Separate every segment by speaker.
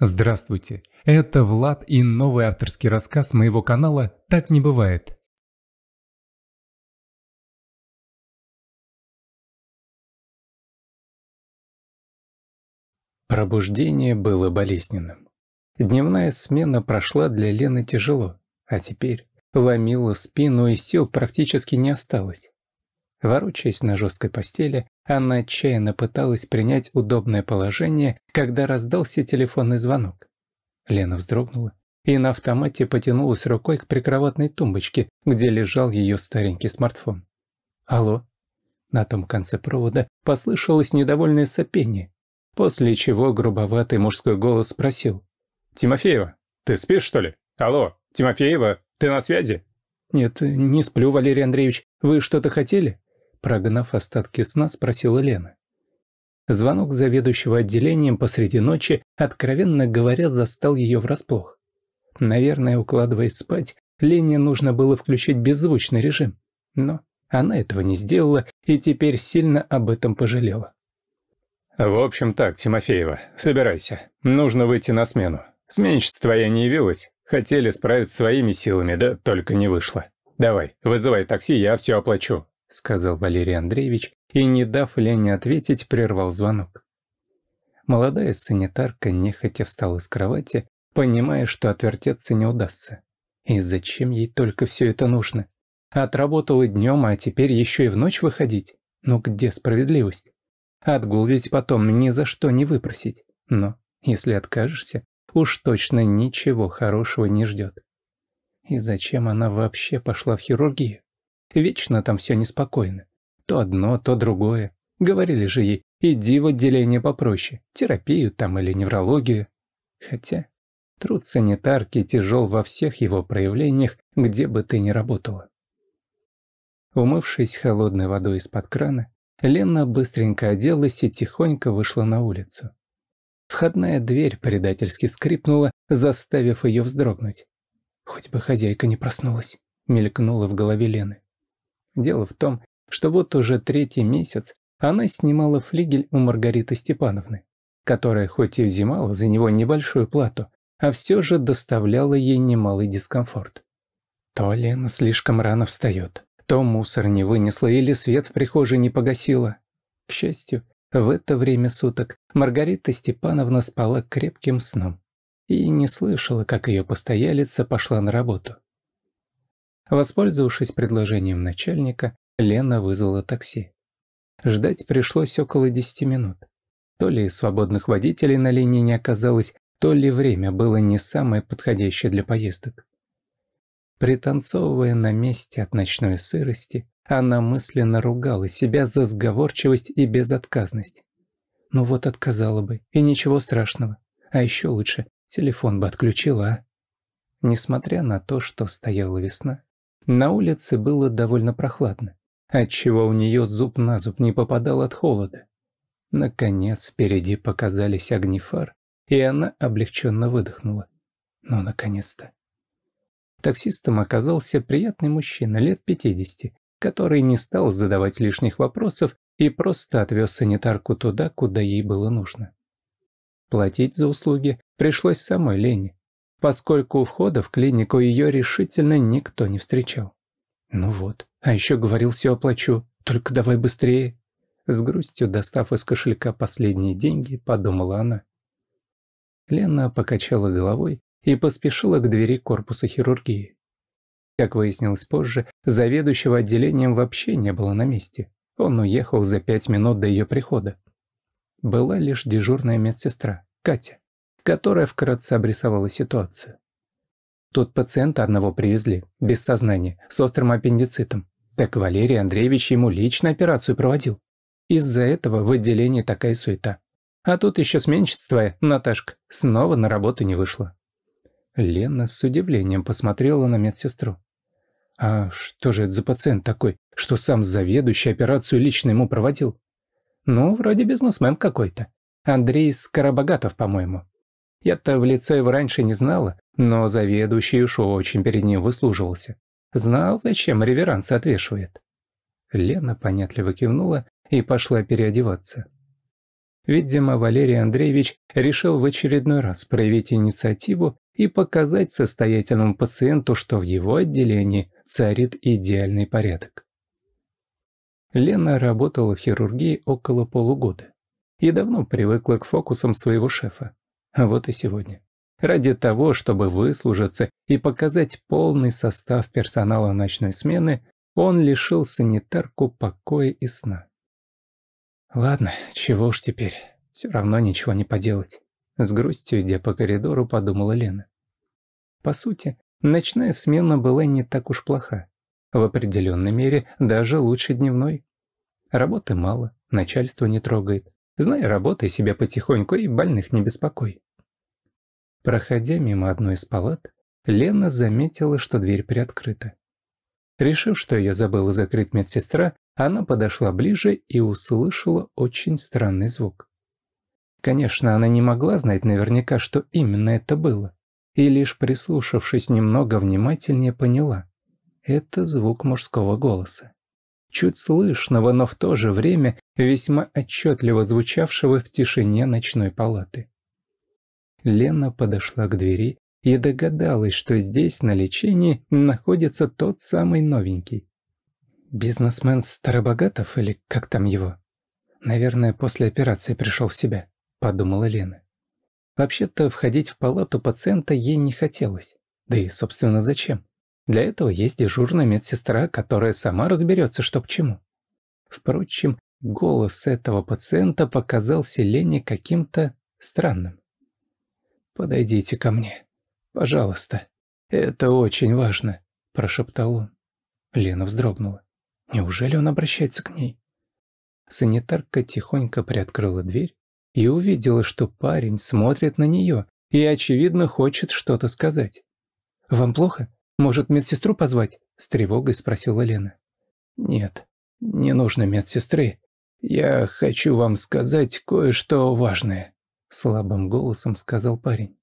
Speaker 1: Здравствуйте, это Влад и новый авторский рассказ моего канала «Так не бывает». Пробуждение было болезненным. Дневная смена прошла для Лены тяжело, а теперь ломила спину и сил практически не осталось. Ворочаясь на жесткой постели, она отчаянно пыталась принять удобное положение, когда раздался телефонный звонок. Лена вздрогнула и на автомате потянулась рукой к прикроватной тумбочке, где лежал ее старенький смартфон. «Алло?» На том конце провода послышалось недовольное сопение, после чего грубоватый мужской голос спросил. «Тимофеева, ты спишь, что ли? Алло, Тимофеева, ты на связи?» «Нет, не сплю, Валерий Андреевич. Вы что-то хотели?» прогнав остатки сна, спросила Лена. Звонок заведующего отделением посреди ночи, откровенно говоря, застал ее врасплох. Наверное, укладываясь спать, Лене нужно было включить беззвучный режим. Но она этого не сделала и теперь сильно об этом пожалела. «В общем так, Тимофеева, собирайся. Нужно выйти на смену. Сменщица твоя не явилась. Хотели справиться своими силами, да только не вышло. Давай, вызывай такси, я все оплачу. — сказал Валерий Андреевич и, не дав Лене ответить, прервал звонок. Молодая санитарка нехотя встала с кровати, понимая, что отвертеться не удастся. И зачем ей только все это нужно? Отработала днем, а теперь еще и в ночь выходить? Ну где справедливость? Отгул ведь потом ни за что не выпросить. Но если откажешься, уж точно ничего хорошего не ждет. И зачем она вообще пошла в хирургию? Вечно там все неспокойно. То одно, то другое. Говорили же ей, иди в отделение попроще, терапию там или неврологию. Хотя труд санитарки тяжел во всех его проявлениях, где бы ты ни работала. Умывшись холодной водой из-под крана, Лена быстренько оделась и тихонько вышла на улицу. Входная дверь предательски скрипнула, заставив ее вздрогнуть. «Хоть бы хозяйка не проснулась», — мелькнула в голове Лены. Дело в том, что вот уже третий месяц она снимала флигель у Маргариты Степановны, которая хоть и взимала за него небольшую плату, а все же доставляла ей немалый дискомфорт. То Лена слишком рано встает, то мусор не вынесла или свет в прихожей не погасила. К счастью, в это время суток Маргарита Степановна спала крепким сном и не слышала, как ее постоялица пошла на работу. Воспользовавшись предложением начальника, Лена вызвала такси. Ждать пришлось около 10 минут. То ли свободных водителей на линии не оказалось, то ли время было не самое подходящее для поездок. Пританцовывая на месте от ночной сырости, она мысленно ругала себя за сговорчивость и безотказность. Ну вот отказала бы, и ничего страшного. А еще лучше, телефон бы отключила, а? Несмотря на то, что стояла весна, на улице было довольно прохладно, отчего у нее зуб на зуб не попадал от холода. Наконец, впереди показались огни фар, и она облегченно выдохнула. Ну, наконец-то. Таксистом оказался приятный мужчина лет 50, который не стал задавать лишних вопросов и просто отвез санитарку туда, куда ей было нужно. Платить за услуги пришлось самой Лене, поскольку у входа в клинику ее решительно никто не встречал. «Ну вот, а еще говорил, все оплачу, только давай быстрее». С грустью, достав из кошелька последние деньги, подумала она. Лена покачала головой и поспешила к двери корпуса хирургии. Как выяснилось позже, заведующего отделением вообще не было на месте. Он уехал за пять минут до ее прихода. Была лишь дежурная медсестра, Катя которая вкратце обрисовала ситуацию. Тут пациента одного привезли, без сознания, с острым аппендицитом. Так Валерий Андреевич ему лично операцию проводил. Из-за этого в отделении такая суета. А тут еще сменщица Наташка, снова на работу не вышла. Лена с удивлением посмотрела на медсестру. «А что же это за пациент такой, что сам заведующий операцию лично ему проводил?» «Ну, вроде бизнесмен какой-то. Андрей Скоробогатов, по-моему. Я-то в лицо его раньше не знала, но заведующий уж очень перед ним выслуживался. Знал, зачем реверанс отвешивает. Лена понятливо кивнула и пошла переодеваться. Видимо, Валерий Андреевич решил в очередной раз проявить инициативу и показать состоятельному пациенту, что в его отделении царит идеальный порядок. Лена работала в хирургии около полугода и давно привыкла к фокусам своего шефа. А вот и сегодня. Ради того, чтобы выслужиться и показать полный состав персонала ночной смены, он лишил санитарку покоя и сна. Ладно, чего уж теперь, все равно ничего не поделать. С грустью, идя по коридору, подумала Лена. По сути, ночная смена была не так уж плоха. В определенной мере даже лучше дневной. Работы мало, начальство не трогает. Знай, работай себя потихоньку и больных не беспокой. Проходя мимо одной из палат, Лена заметила, что дверь приоткрыта. Решив, что ее забыла закрыть медсестра, она подошла ближе и услышала очень странный звук. Конечно, она не могла знать наверняка, что именно это было, и лишь прислушавшись немного внимательнее поняла. Это звук мужского голоса. Чуть слышного, но в то же время весьма отчетливо звучавшего в тишине ночной палаты. Лена подошла к двери и догадалась, что здесь на лечении находится тот самый новенький. Бизнесмен Старобогатов или как там его? Наверное, после операции пришел в себя, подумала Лена. Вообще-то входить в палату пациента ей не хотелось. Да и, собственно, зачем? Для этого есть дежурная медсестра, которая сама разберется, что к чему. Впрочем, голос этого пациента показался Лене каким-то странным подойдите ко мне. Пожалуйста. Это очень важно», – прошептал он. Лена вздрогнула. Неужели он обращается к ней? Санитарка тихонько приоткрыла дверь и увидела, что парень смотрит на нее и, очевидно, хочет что-то сказать. «Вам плохо? Может, медсестру позвать?» – с тревогой спросила Лена. «Нет, не нужно медсестры. Я хочу вам сказать кое-что важное» слабым голосом сказал парень.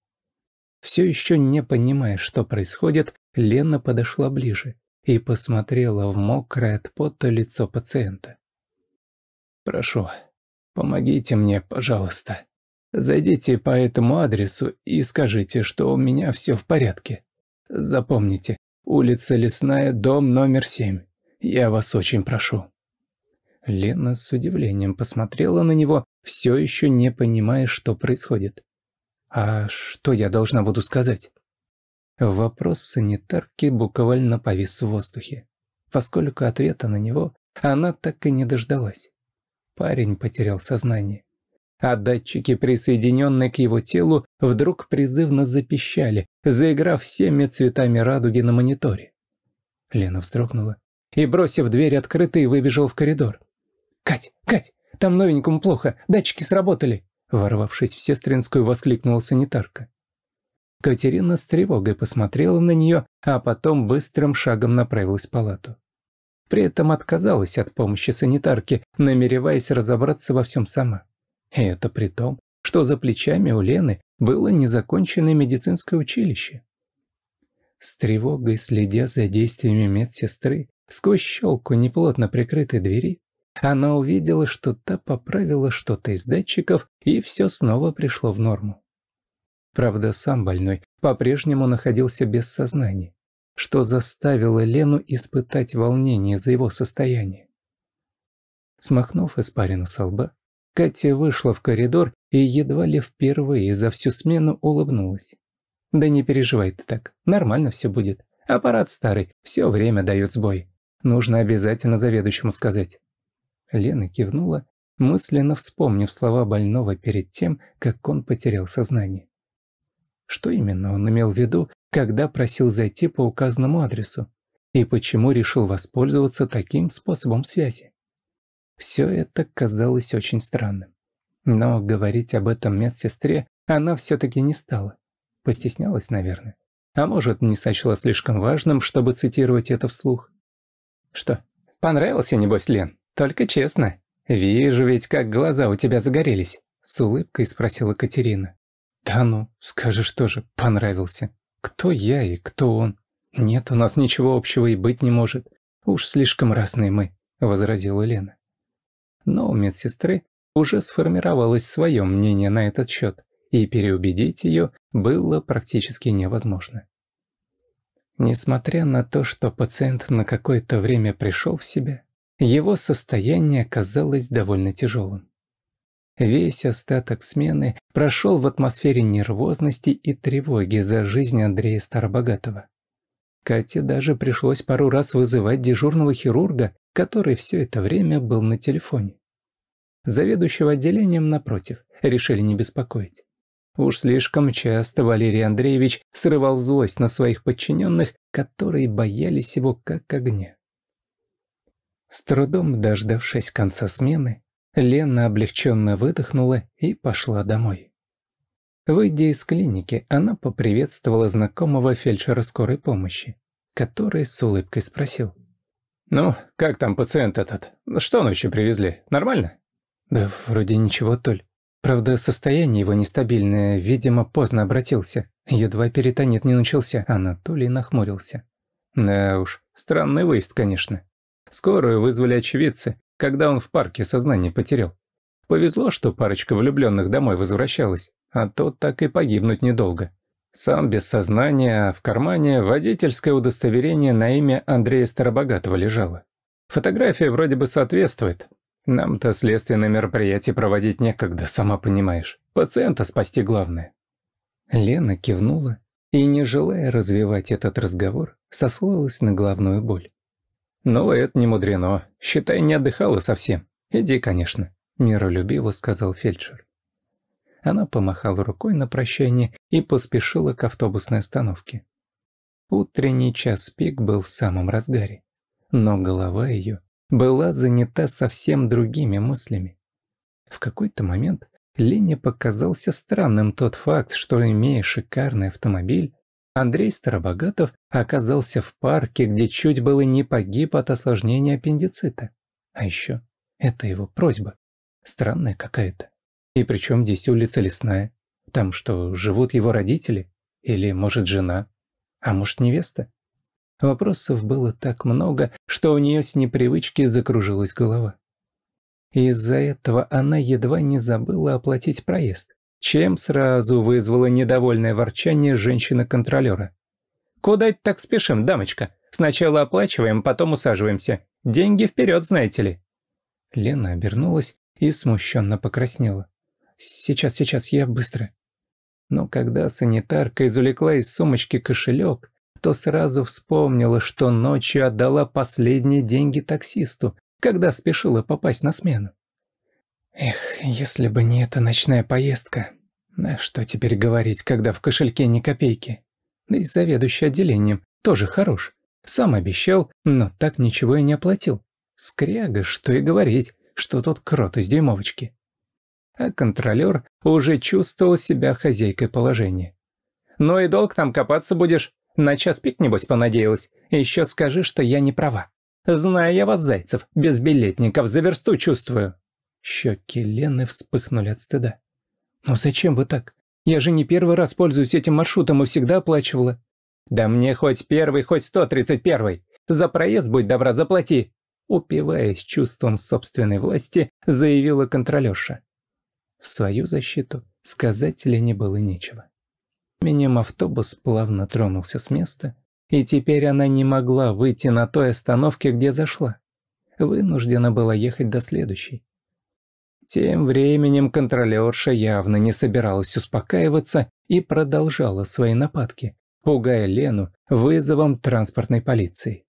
Speaker 1: Все еще не понимая, что происходит, Лена подошла ближе и посмотрела в мокрое от пота лицо пациента. «Прошу, помогите мне, пожалуйста. Зайдите по этому адресу и скажите, что у меня все в порядке. Запомните, улица Лесная, дом номер семь. Я вас очень прошу». Лена с удивлением посмотрела на него, все еще не понимая, что происходит. «А что я должна буду сказать?» Вопрос санитарки буквально повис в воздухе, поскольку ответа на него она так и не дождалась. Парень потерял сознание. А датчики, присоединенные к его телу, вдруг призывно запищали, заиграв всеми цветами радуги на мониторе. Лена вздрогнула и, бросив дверь открытой, выбежал в коридор. «Кать! Кать! Там новенькому плохо! Датчики сработали!» Ворвавшись в сестринскую, воскликнула санитарка. Катерина с тревогой посмотрела на нее, а потом быстрым шагом направилась в палату. При этом отказалась от помощи санитарки, намереваясь разобраться во всем сама. И это при том, что за плечами у Лены было незаконченное медицинское училище. С тревогой, следя за действиями медсестры, сквозь щелку неплотно прикрытой двери, она увидела, что та поправила что-то из датчиков, и все снова пришло в норму. Правда, сам больной по-прежнему находился без сознания, что заставило Лену испытать волнение за его состояние. Смахнув испарину со лба, Катя вышла в коридор и едва ли впервые за всю смену улыбнулась. «Да не переживай ты так, нормально все будет. Аппарат старый, все время дает сбой. Нужно обязательно заведующему сказать». Лена кивнула, мысленно вспомнив слова больного перед тем, как он потерял сознание. Что именно он имел в виду, когда просил зайти по указанному адресу? И почему решил воспользоваться таким способом связи? Все это казалось очень странным. Но говорить об этом медсестре она все-таки не стала. Постеснялась, наверное. А может, не сочла слишком важным, чтобы цитировать это вслух. «Что, понравился, небось, Лен?» «Только честно. Вижу ведь, как глаза у тебя загорелись», — с улыбкой спросила Катерина. «Да ну, скажешь тоже, понравился. Кто я и кто он? Нет у нас ничего общего и быть не может. Уж слишком разные мы», — возразила Лена. Но у медсестры уже сформировалось свое мнение на этот счет, и переубедить ее было практически невозможно. Несмотря на то, что пациент на какое-то время пришел в себя, его состояние казалось довольно тяжелым. Весь остаток смены прошел в атмосфере нервозности и тревоги за жизнь Андрея Старобогатого. Кате даже пришлось пару раз вызывать дежурного хирурга, который все это время был на телефоне. Заведующего отделением, напротив, решили не беспокоить. Уж слишком часто Валерий Андреевич срывал злость на своих подчиненных, которые боялись его как огня. С трудом дождавшись конца смены, Лена облегченно выдохнула и пошла домой. Выйдя из клиники, она поприветствовала знакомого фельдшера скорой помощи, который с улыбкой спросил. «Ну, как там пациент этот? Что он еще привезли? Нормально?» «Да вроде ничего, Толь. Правда, состояние его нестабильное, видимо, поздно обратился. Едва перитонит не начался, Анатолий нахмурился. Да уж, странный выезд, конечно. Скорую вызвали очевидцы, когда он в парке сознание потерял. Повезло, что парочка влюбленных домой возвращалась, а то так и погибнуть недолго. Сам без сознания, а в кармане водительское удостоверение на имя Андрея Старобогатого лежало. Фотография вроде бы соответствует. Нам-то следственное мероприятие проводить некогда, сама понимаешь. Пациента спасти главное. Лена кивнула и, не желая развивать этот разговор, сослалась на главную боль. Но ну, это не мудрено. Считай, не отдыхала совсем. Иди, конечно, миролюбиво сказал фельдшер. Она помахала рукой на прощание и поспешила к автобусной остановке. Утренний час пик был в самом разгаре, но голова ее была занята совсем другими мыслями. В какой-то момент Лене показался странным тот факт, что, имея шикарный автомобиль, Андрей Старобогатов оказался в парке, где чуть было не погиб от осложнения аппендицита. А еще это его просьба. Странная какая-то. И причем здесь улица Лесная? Там что, живут его родители? Или, может, жена? А может, невеста? Вопросов было так много, что у нее с непривычки закружилась голова. Из-за этого она едва не забыла оплатить проезд чем сразу вызвало недовольное ворчание женщины-контролера. «Куда это так спешим, дамочка? Сначала оплачиваем, потом усаживаемся. Деньги вперед, знаете ли». Лена обернулась и смущенно покраснела. «Сейчас, сейчас, я быстро». Но когда санитарка извлекла из сумочки кошелек, то сразу вспомнила, что ночью отдала последние деньги таксисту, когда спешила попасть на смену. Эх, если бы не эта ночная поездка. А что теперь говорить, когда в кошельке ни копейки? Да и заведующий отделением тоже хорош. Сам обещал, но так ничего и не оплатил. Скряга, что и говорить, что тот крот из дюймовочки. А контролер уже чувствовал себя хозяйкой положения. «Ну и долг там копаться будешь. На час пить небось, понадеялась. Еще скажи, что я не права. Знаю я вас, зайцев, безбилетников, за версту чувствую». Щеки Лены вспыхнули от стыда. «Но зачем вы так? Я же не первый раз пользуюсь этим маршрутом и всегда оплачивала». «Да мне хоть первый, хоть сто тридцать первый. За проезд, будь добра, заплати!» Упиваясь чувством собственной власти, заявила контролёша. В свою защиту сказать Лене было нечего. Минем автобус плавно тронулся с места, и теперь она не могла выйти на той остановке, где зашла. Вынуждена была ехать до следующей. Тем временем контролерша явно не собиралась успокаиваться и продолжала свои нападки, пугая Лену вызовом транспортной полиции.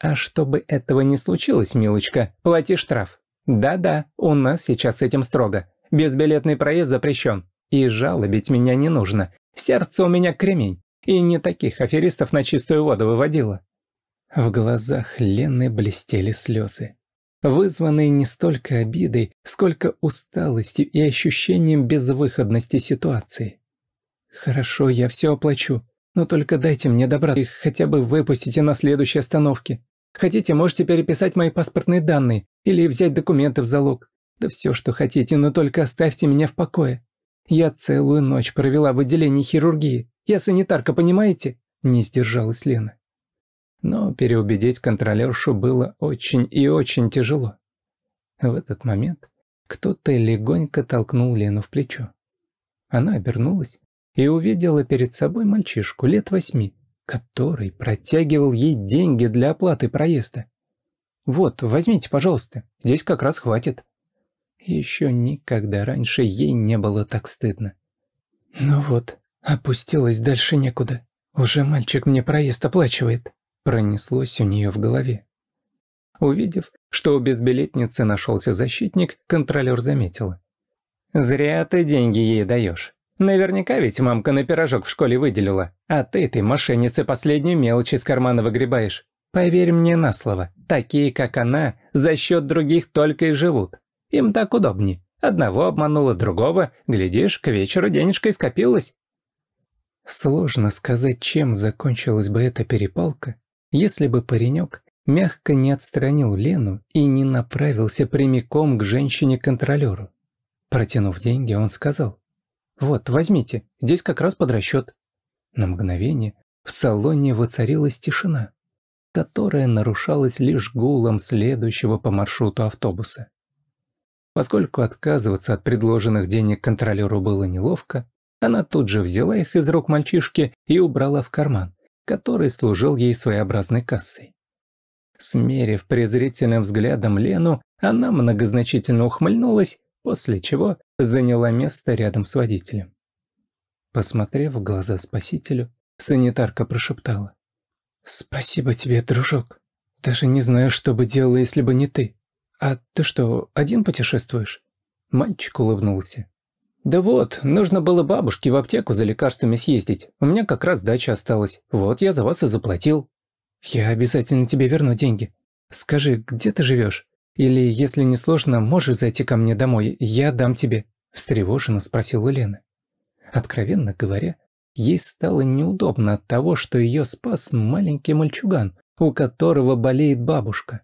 Speaker 1: «А чтобы этого не случилось, милочка, плати штраф. Да-да, у нас сейчас с этим строго. Безбилетный проезд запрещен. И жалобить меня не нужно. Сердце у меня кремень. И не таких аферистов на чистую воду выводила». В глазах Лены блестели слезы вызванный не столько обидой, сколько усталостью и ощущением безвыходности ситуации. «Хорошо, я все оплачу, но только дайте мне добра, их хотя бы выпустите на следующей остановке. Хотите, можете переписать мои паспортные данные или взять документы в залог. Да все, что хотите, но только оставьте меня в покое. Я целую ночь провела в отделении хирургии. Я санитарка, понимаете?» – не сдержалась Лена но переубедить контролершу было очень и очень тяжело. В этот момент кто-то легонько толкнул Лену в плечо. Она обернулась и увидела перед собой мальчишку лет восьми, который протягивал ей деньги для оплаты проезда. «Вот, возьмите, пожалуйста, здесь как раз хватит». Еще никогда раньше ей не было так стыдно. «Ну вот, опустилась дальше некуда. Уже мальчик мне проезд оплачивает», пронеслось у нее в голове. Увидев, что у безбилетницы нашелся защитник, контролер заметила. «Зря ты деньги ей даешь. Наверняка ведь мамка на пирожок в школе выделила, а ты, этой мошеннице последнюю мелочь из кармана выгребаешь. Поверь мне на слово, такие, как она, за счет других только и живут. Им так удобнее. Одного обманула другого, глядишь, к вечеру денежка скопилась». Сложно сказать, чем закончилась бы эта перепалка, если бы паренек мягко не отстранил Лену и не направился прямиком к женщине-контролеру. Протянув деньги, он сказал, «Вот, возьмите, здесь как раз под расчет». На мгновение в салоне воцарилась тишина, которая нарушалась лишь гулом следующего по маршруту автобуса. Поскольку отказываться от предложенных денег контролеру было неловко, она тут же взяла их из рук мальчишки и убрала в карман, который служил ей своеобразной кассой. Смерив презрительным взглядом Лену, она многозначительно ухмыльнулась, после чего заняла место рядом с водителем. Посмотрев в глаза спасителю, санитарка прошептала. «Спасибо тебе, дружок. Даже не знаю, что бы делала, если бы не ты. А ты что, один путешествуешь?» Мальчик улыбнулся. «Да вот, нужно было бабушке в аптеку за лекарствами съездить. У меня как раз дача осталась. Вот я за вас и заплатил». «Я обязательно тебе верну деньги. Скажи, где ты живешь? Или, если не сложно, можешь зайти ко мне домой, я дам тебе?» Встревоженно спросила Лена. Откровенно говоря, ей стало неудобно от того, что ее спас маленький мальчуган, у которого болеет бабушка.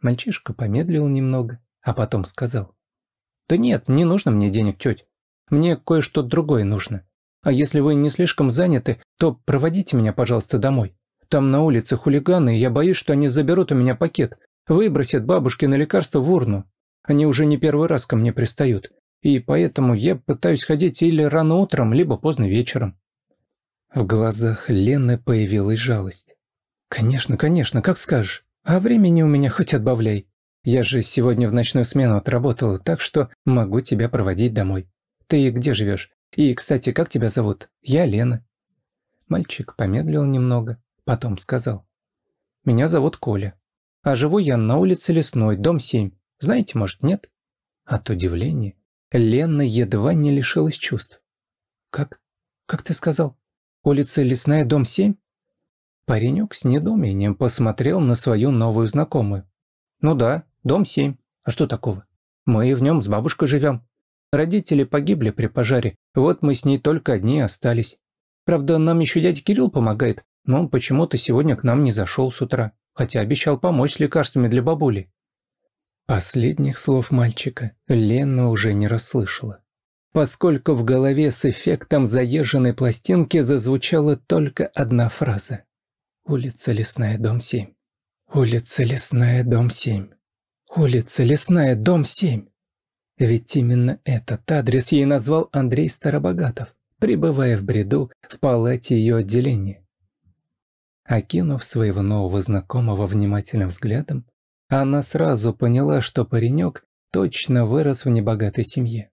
Speaker 1: Мальчишка помедлил немного, а потом сказал. «Да нет, не нужно мне денег, теть. Мне кое-что другое нужно. А если вы не слишком заняты, то проводите меня, пожалуйста, домой. Там на улице хулиганы, и я боюсь, что они заберут у меня пакет, выбросят бабушки на лекарство в урну. Они уже не первый раз ко мне пристают. И поэтому я пытаюсь ходить или рано утром, либо поздно вечером». В глазах Лены появилась жалость. «Конечно, конечно, как скажешь. А времени у меня хоть отбавляй. Я же сегодня в ночную смену отработал, так что могу тебя проводить домой. Ты где живешь? И, кстати, как тебя зовут? Я Лена». Мальчик помедлил немного, потом сказал. «Меня зовут Коля. А живу я на улице Лесной, дом 7. Знаете, может, нет?» От удивления Лена едва не лишилась чувств. «Как? Как ты сказал? Улица Лесная, дом 7?» Паренек с недоумением посмотрел на свою новую знакомую. «Ну да, Дом 7. А что такого? Мы в нем с бабушкой живем. Родители погибли при пожаре, вот мы с ней только одни остались. Правда, нам еще дядя Кирилл помогает, но он почему-то сегодня к нам не зашел с утра, хотя обещал помочь с лекарствами для бабули». Последних слов мальчика Лена уже не расслышала, поскольку в голове с эффектом заезженной пластинки зазвучала только одна фраза. «Улица Лесная, дом 7. Улица Лесная, дом 7». Улица Лесная, дом 7. Ведь именно этот адрес ей назвал Андрей Старобогатов, пребывая в бреду в палате ее отделения. Окинув своего нового знакомого внимательным взглядом, она сразу поняла, что паренек точно вырос в небогатой семье.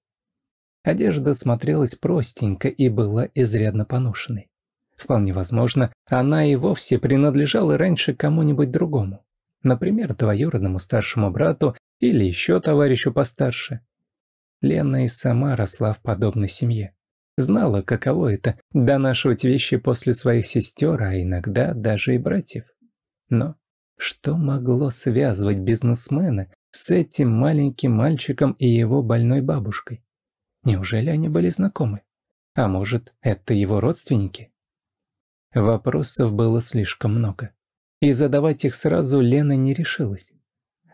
Speaker 1: Одежда смотрелась простенько и была изрядно поношенной. Вполне возможно, она и вовсе принадлежала раньше кому-нибудь другому. Например, двоюродному старшему брату или еще товарищу постарше. Лена и сама росла в подобной семье. Знала, каково это – донашивать вещи после своих сестер, а иногда даже и братьев. Но что могло связывать бизнесмена с этим маленьким мальчиком и его больной бабушкой? Неужели они были знакомы? А может, это его родственники? Вопросов было слишком много и задавать их сразу Лена не решилась.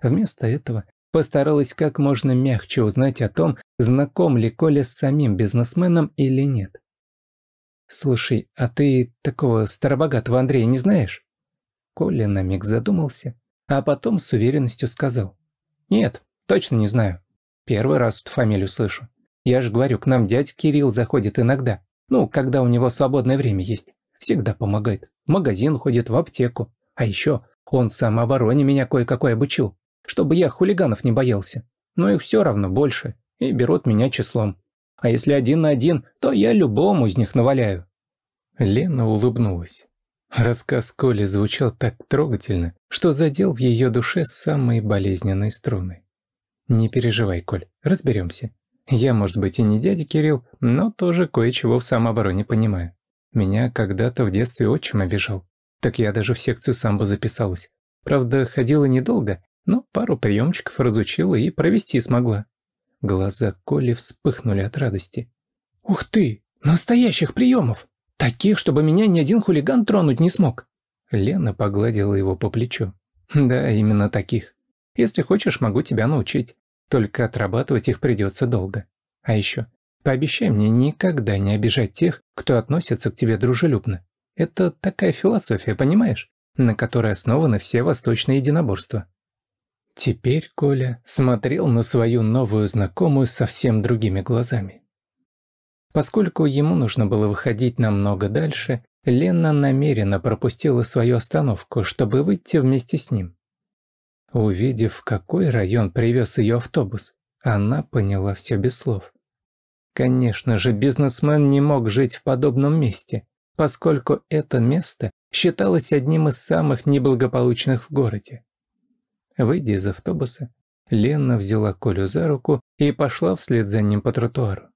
Speaker 1: Вместо этого постаралась как можно мягче узнать о том, знаком ли Коля с самим бизнесменом или нет. «Слушай, а ты такого старобогатого Андрея не знаешь?» Коля на миг задумался, а потом с уверенностью сказал. «Нет, точно не знаю. Первый раз эту фамилию слышу. Я же говорю, к нам дядь Кирилл заходит иногда. Ну, когда у него свободное время есть. Всегда помогает. В магазин ходит, в аптеку. А еще он сам самообороне меня кое-какой обучил, чтобы я хулиганов не боялся. Но их все равно больше, и берут меня числом. А если один на один, то я любому из них наваляю». Лена улыбнулась. Рассказ Коли звучал так трогательно, что задел в ее душе самые болезненные струны. «Не переживай, Коль, разберемся. Я, может быть, и не дядя Кирилл, но тоже кое-чего в самообороне понимаю. Меня когда-то в детстве отчим обижал. Так я даже в секцию самбо записалась. Правда, ходила недолго, но пару приемчиков разучила и провести смогла. Глаза Коли вспыхнули от радости. «Ух ты! Настоящих приемов! Таких, чтобы меня ни один хулиган тронуть не смог!» Лена погладила его по плечу. «Да, именно таких. Если хочешь, могу тебя научить. Только отрабатывать их придется долго. А еще, пообещай мне никогда не обижать тех, кто относится к тебе дружелюбно. Это такая философия, понимаешь, на которой основаны все восточные единоборства. Теперь Коля смотрел на свою новую знакомую совсем другими глазами. Поскольку ему нужно было выходить намного дальше, Лена намеренно пропустила свою остановку, чтобы выйти вместе с ним. Увидев, в какой район привез ее автобус, она поняла все без слов. Конечно же, бизнесмен не мог жить в подобном месте поскольку это место считалось одним из самых неблагополучных в городе. Выйдя из автобуса, Лена взяла Колю за руку и пошла вслед за ним по тротуару.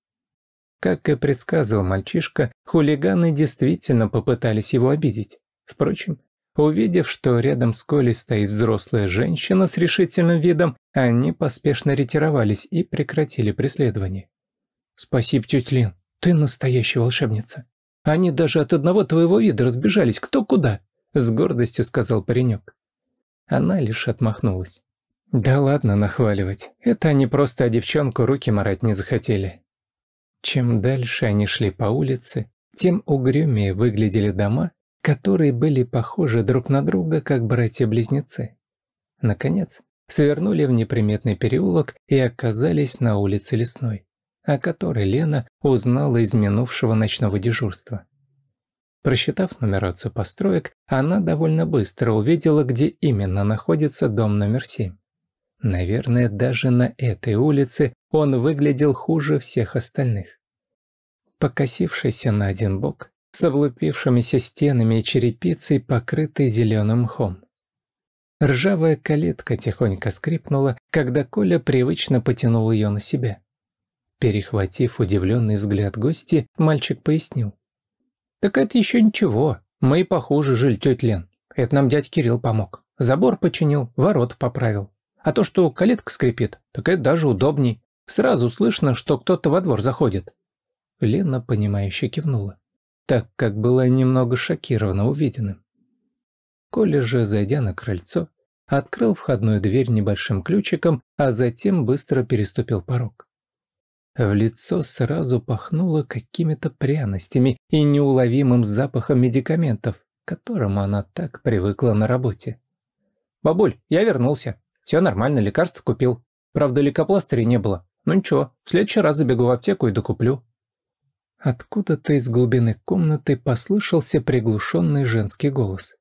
Speaker 1: Как и предсказывал мальчишка, хулиганы действительно попытались его обидеть. Впрочем, увидев, что рядом с Колей стоит взрослая женщина с решительным видом, они поспешно ретировались и прекратили преследование. «Спасибо, тетя Лен, ты настоящая волшебница», они даже от одного твоего вида разбежались, кто куда», — с гордостью сказал паренек. Она лишь отмахнулась. «Да ладно нахваливать. Это они просто о девчонку руки марать не захотели». Чем дальше они шли по улице, тем угрюмее выглядели дома, которые были похожи друг на друга, как братья-близнецы. Наконец, свернули в неприметный переулок и оказались на улице Лесной о которой Лена узнала из минувшего ночного дежурства. Просчитав нумерацию построек, она довольно быстро увидела, где именно находится дом номер 7. Наверное, даже на этой улице он выглядел хуже всех остальных. Покосившийся на один бок, с облупившимися стенами и черепицей, покрытой зеленым мхом. Ржавая калитка тихонько скрипнула, когда Коля привычно потянул ее на себя. Перехватив удивленный взгляд гости, мальчик пояснил. «Так это еще ничего. Мы и похуже жили, тетя Лен. Это нам дядь Кирилл помог. Забор починил, ворот поправил. А то, что калитка скрипит, так это даже удобней. Сразу слышно, что кто-то во двор заходит». Лена, понимающе кивнула, так как была немного шокирована увиденным. Коля же, зайдя на крыльцо, открыл входную дверь небольшим ключиком, а затем быстро переступил порог. В лицо сразу пахнуло какими-то пряностями и неуловимым запахом медикаментов, к которым она так привыкла на работе. «Бабуль, я вернулся. Все нормально, лекарство купил. Правда, лейкопластыря не было. Ну ничего, в следующий раз забегу в аптеку и докуплю». Откуда-то из глубины комнаты послышался приглушенный женский голос.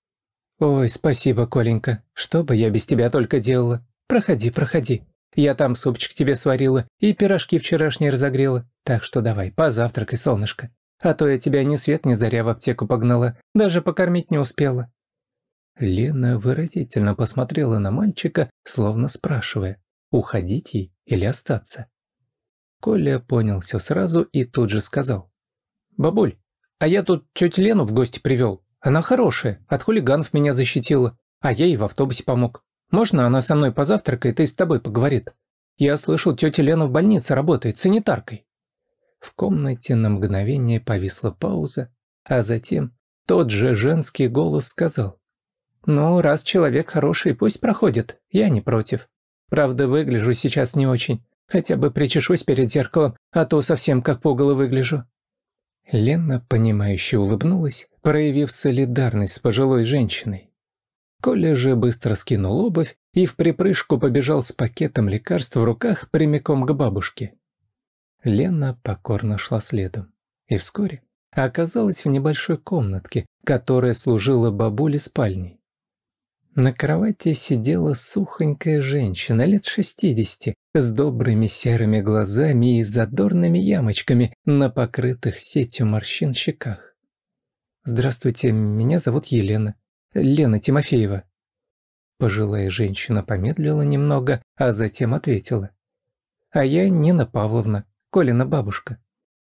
Speaker 1: «Ой, спасибо, Коленька. Что бы я без тебя только делала? Проходи, проходи». Я там супчик тебе сварила и пирожки вчерашние разогрела. Так что давай, позавтракай, солнышко. А то я тебя ни свет ни заря в аптеку погнала, даже покормить не успела». Лена выразительно посмотрела на мальчика, словно спрашивая, уходить ей или остаться. Коля понял все сразу и тут же сказал. «Бабуль, а я тут тетю Лену в гости привел. Она хорошая, от хулиганов меня защитила, а я ей в автобусе помог. Можно она со мной позавтракает и с тобой поговорит? Я слышал, тетя Лена в больнице работает санитаркой». В комнате на мгновение повисла пауза, а затем тот же женский голос сказал. «Ну, раз человек хороший, пусть проходит, я не против. Правда, выгляжу сейчас не очень. Хотя бы причешусь перед зеркалом, а то совсем как пугало выгляжу». Лена, понимающе улыбнулась, проявив солидарность с пожилой женщиной. Коля же быстро скинул обувь и в припрыжку побежал с пакетом лекарств в руках прямиком к бабушке. Лена покорно шла следом. И вскоре оказалась в небольшой комнатке, которая служила бабуле спальней. На кровати сидела сухонькая женщина лет шестидесяти с добрыми серыми глазами и задорными ямочками на покрытых сетью морщин щеках. «Здравствуйте, меня зовут Елена», Лена Тимофеева». Пожилая женщина помедлила немного, а затем ответила. «А я Нина Павловна, Колина бабушка.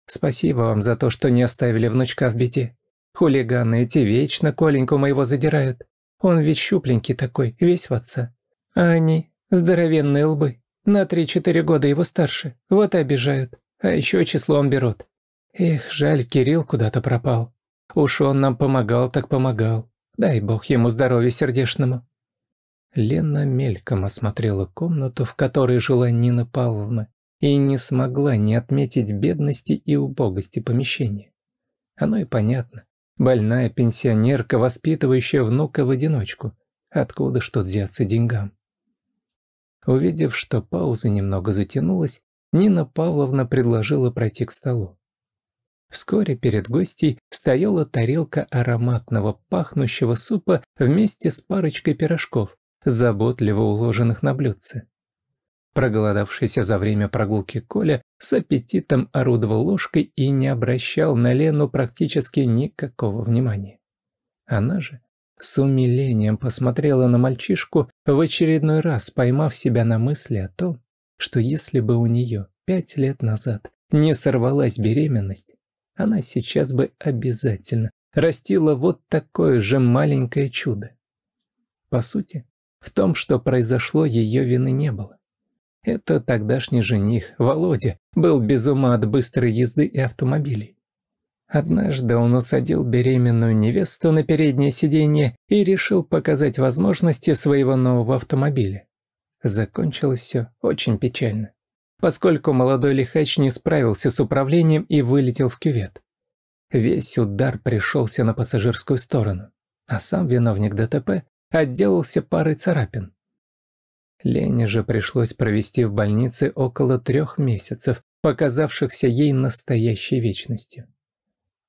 Speaker 1: Спасибо вам за то, что не оставили внучка в беде. Хулиганы эти вечно Коленьку моего задирают. Он ведь щупленький такой, весь в отца. А они – здоровенные лбы. На три-четыре года его старше. Вот и обижают. А еще числом берут. Эх, жаль, Кирилл куда-то пропал. Уж он нам помогал, так помогал. Дай бог ему здоровья сердечному». Лена мельком осмотрела комнату, в которой жила Нина Павловна, и не смогла не отметить бедности и убогости помещения. Оно и понятно. Больная пенсионерка, воспитывающая внука в одиночку. Откуда что тут взяться деньгам? Увидев, что пауза немного затянулась, Нина Павловна предложила пройти к столу. Вскоре перед гостей стояла тарелка ароматного пахнущего супа вместе с парочкой пирожков, заботливо уложенных на блюдце. Проголодавшийся за время прогулки Коля с аппетитом орудовал ложкой и не обращал на Лену практически никакого внимания. Она же с умилением посмотрела на мальчишку, в очередной раз поймав себя на мысли о том, что если бы у нее пять лет назад не сорвалась беременность, она сейчас бы обязательно растила вот такое же маленькое чудо. По сути, в том, что произошло, ее вины не было. Это тогдашний жених, Володя, был без ума от быстрой езды и автомобилей. Однажды он усадил беременную невесту на переднее сиденье и решил показать возможности своего нового автомобиля. Закончилось все очень печально поскольку молодой лихач не справился с управлением и вылетел в кювет. Весь удар пришелся на пассажирскую сторону, а сам виновник ДТП отделался парой царапин. Лене же пришлось провести в больнице около трех месяцев, показавшихся ей настоящей вечностью.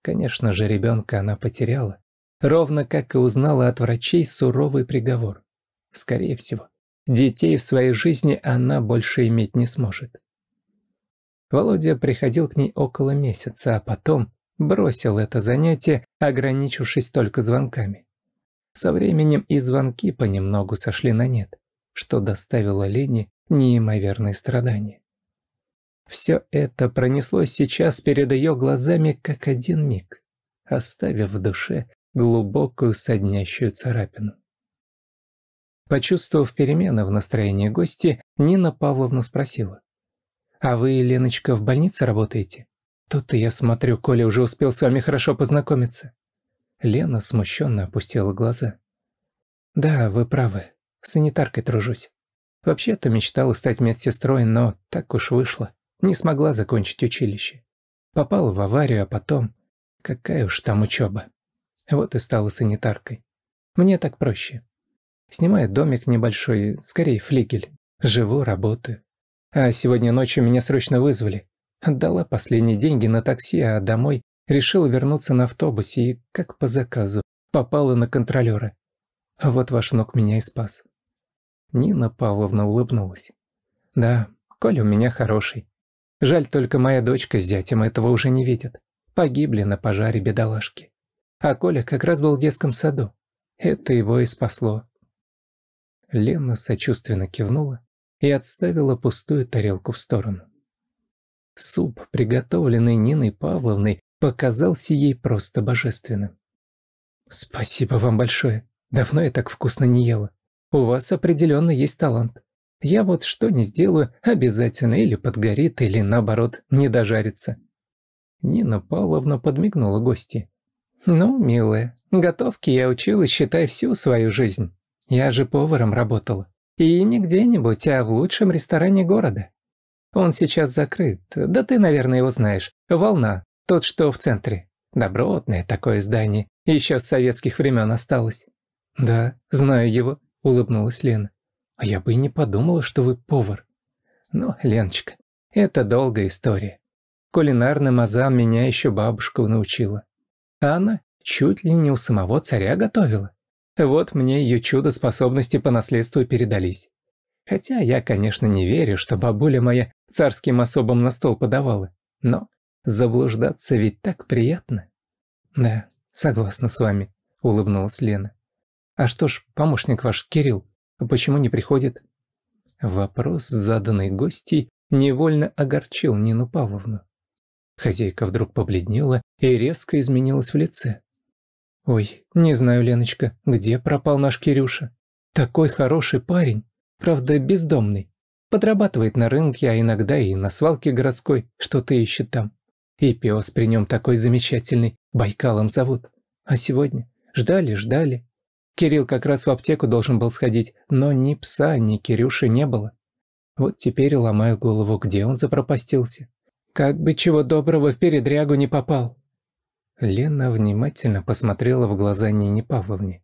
Speaker 1: Конечно же, ребенка она потеряла, ровно как и узнала от врачей суровый приговор. Скорее всего, детей в своей жизни она больше иметь не сможет. Володя приходил к ней около месяца, а потом бросил это занятие, ограничившись только звонками. Со временем и звонки понемногу сошли на нет, что доставило Лене неимоверные страдания. Все это пронеслось сейчас перед ее глазами как один миг, оставив в душе глубокую соднящую царапину. Почувствовав перемены в настроении гости, Нина Павловна спросила. А вы, Леночка, в больнице работаете? Тут-то я смотрю, Коля уже успел с вами хорошо познакомиться». Лена смущенно опустила глаза. «Да, вы правы. Санитаркой тружусь. Вообще-то мечтала стать медсестрой, но так уж вышло. Не смогла закончить училище. Попала в аварию, а потом... Какая уж там учеба. Вот и стала санитаркой. Мне так проще. Снимаю домик небольшой, скорее флигель. Живу, работаю. А сегодня ночью меня срочно вызвали. Отдала последние деньги на такси, а домой решила вернуться на автобусе и, как по заказу, попала на контролера. Вот ваш ног меня и спас. Нина Павловна улыбнулась. Да, Коля у меня хороший. Жаль, только моя дочка с зятем этого уже не видит. Погибли на пожаре бедолашки. А Коля как раз был в детском саду. Это его и спасло. Лена сочувственно кивнула, и отставила пустую тарелку в сторону. Суп, приготовленный Ниной Павловной, показался ей просто божественным. «Спасибо вам большое. Давно я так вкусно не ела. У вас определенно есть талант. Я вот что не сделаю, обязательно или подгорит, или наоборот, не дожарится». Нина Павловна подмигнула гости. «Ну, милая, готовки я училась, считай, всю свою жизнь. Я же поваром работала. И не где-нибудь, а в лучшем ресторане города. Он сейчас закрыт, да ты, наверное, его знаешь. Волна, тот, что в центре. Добротное такое здание, еще с советских времен осталось. Да, знаю его, улыбнулась Лена. А я бы и не подумала, что вы повар. Но, ну, Леночка, это долгая история. Кулинарным азам меня еще бабушка научила. А она чуть ли не у самого царя готовила. Вот мне ее чудо-способности по наследству передались. Хотя я, конечно, не верю, что бабуля моя царским особам на стол подавала. Но заблуждаться ведь так приятно. Да, согласна с вами, улыбнулась Лена. А что ж, помощник ваш, Кирилл, почему не приходит? Вопрос, заданный гостей, невольно огорчил Нину Павловну. Хозяйка вдруг побледнела и резко изменилась в лице. Ой, не знаю, Леночка, где пропал наш Кирюша? Такой хороший парень, правда бездомный. Подрабатывает на рынке, а иногда и на свалке городской, что-то ищет там. И пес при нем такой замечательный, Байкалом зовут. А сегодня? Ждали, ждали. Кирилл как раз в аптеку должен был сходить, но ни пса, ни Кирюши не было. Вот теперь ломаю голову, где он запропастился. Как бы чего доброго в передрягу не попал. Лена внимательно посмотрела в глаза Нине Павловне.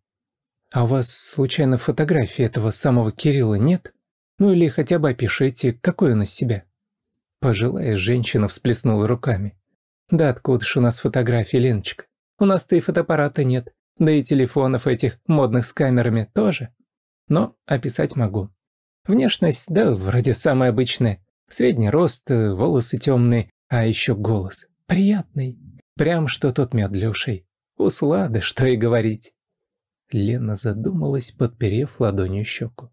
Speaker 1: «А у вас, случайно, фотографии этого самого Кирилла нет? Ну или хотя бы опишите, какой он из себя?» Пожилая женщина всплеснула руками. «Да откуда ж у нас фотографии, Леночка? У нас-то и фотоаппарата нет, да и телефонов этих, модных с камерами, тоже. Но описать могу. Внешность, да, вроде самая обычная. Средний рост, э, волосы темные, а еще голос. Приятный, Прям что тот мед для ушей. Услады, что и говорить. Лена задумалась, подперев ладонью щеку.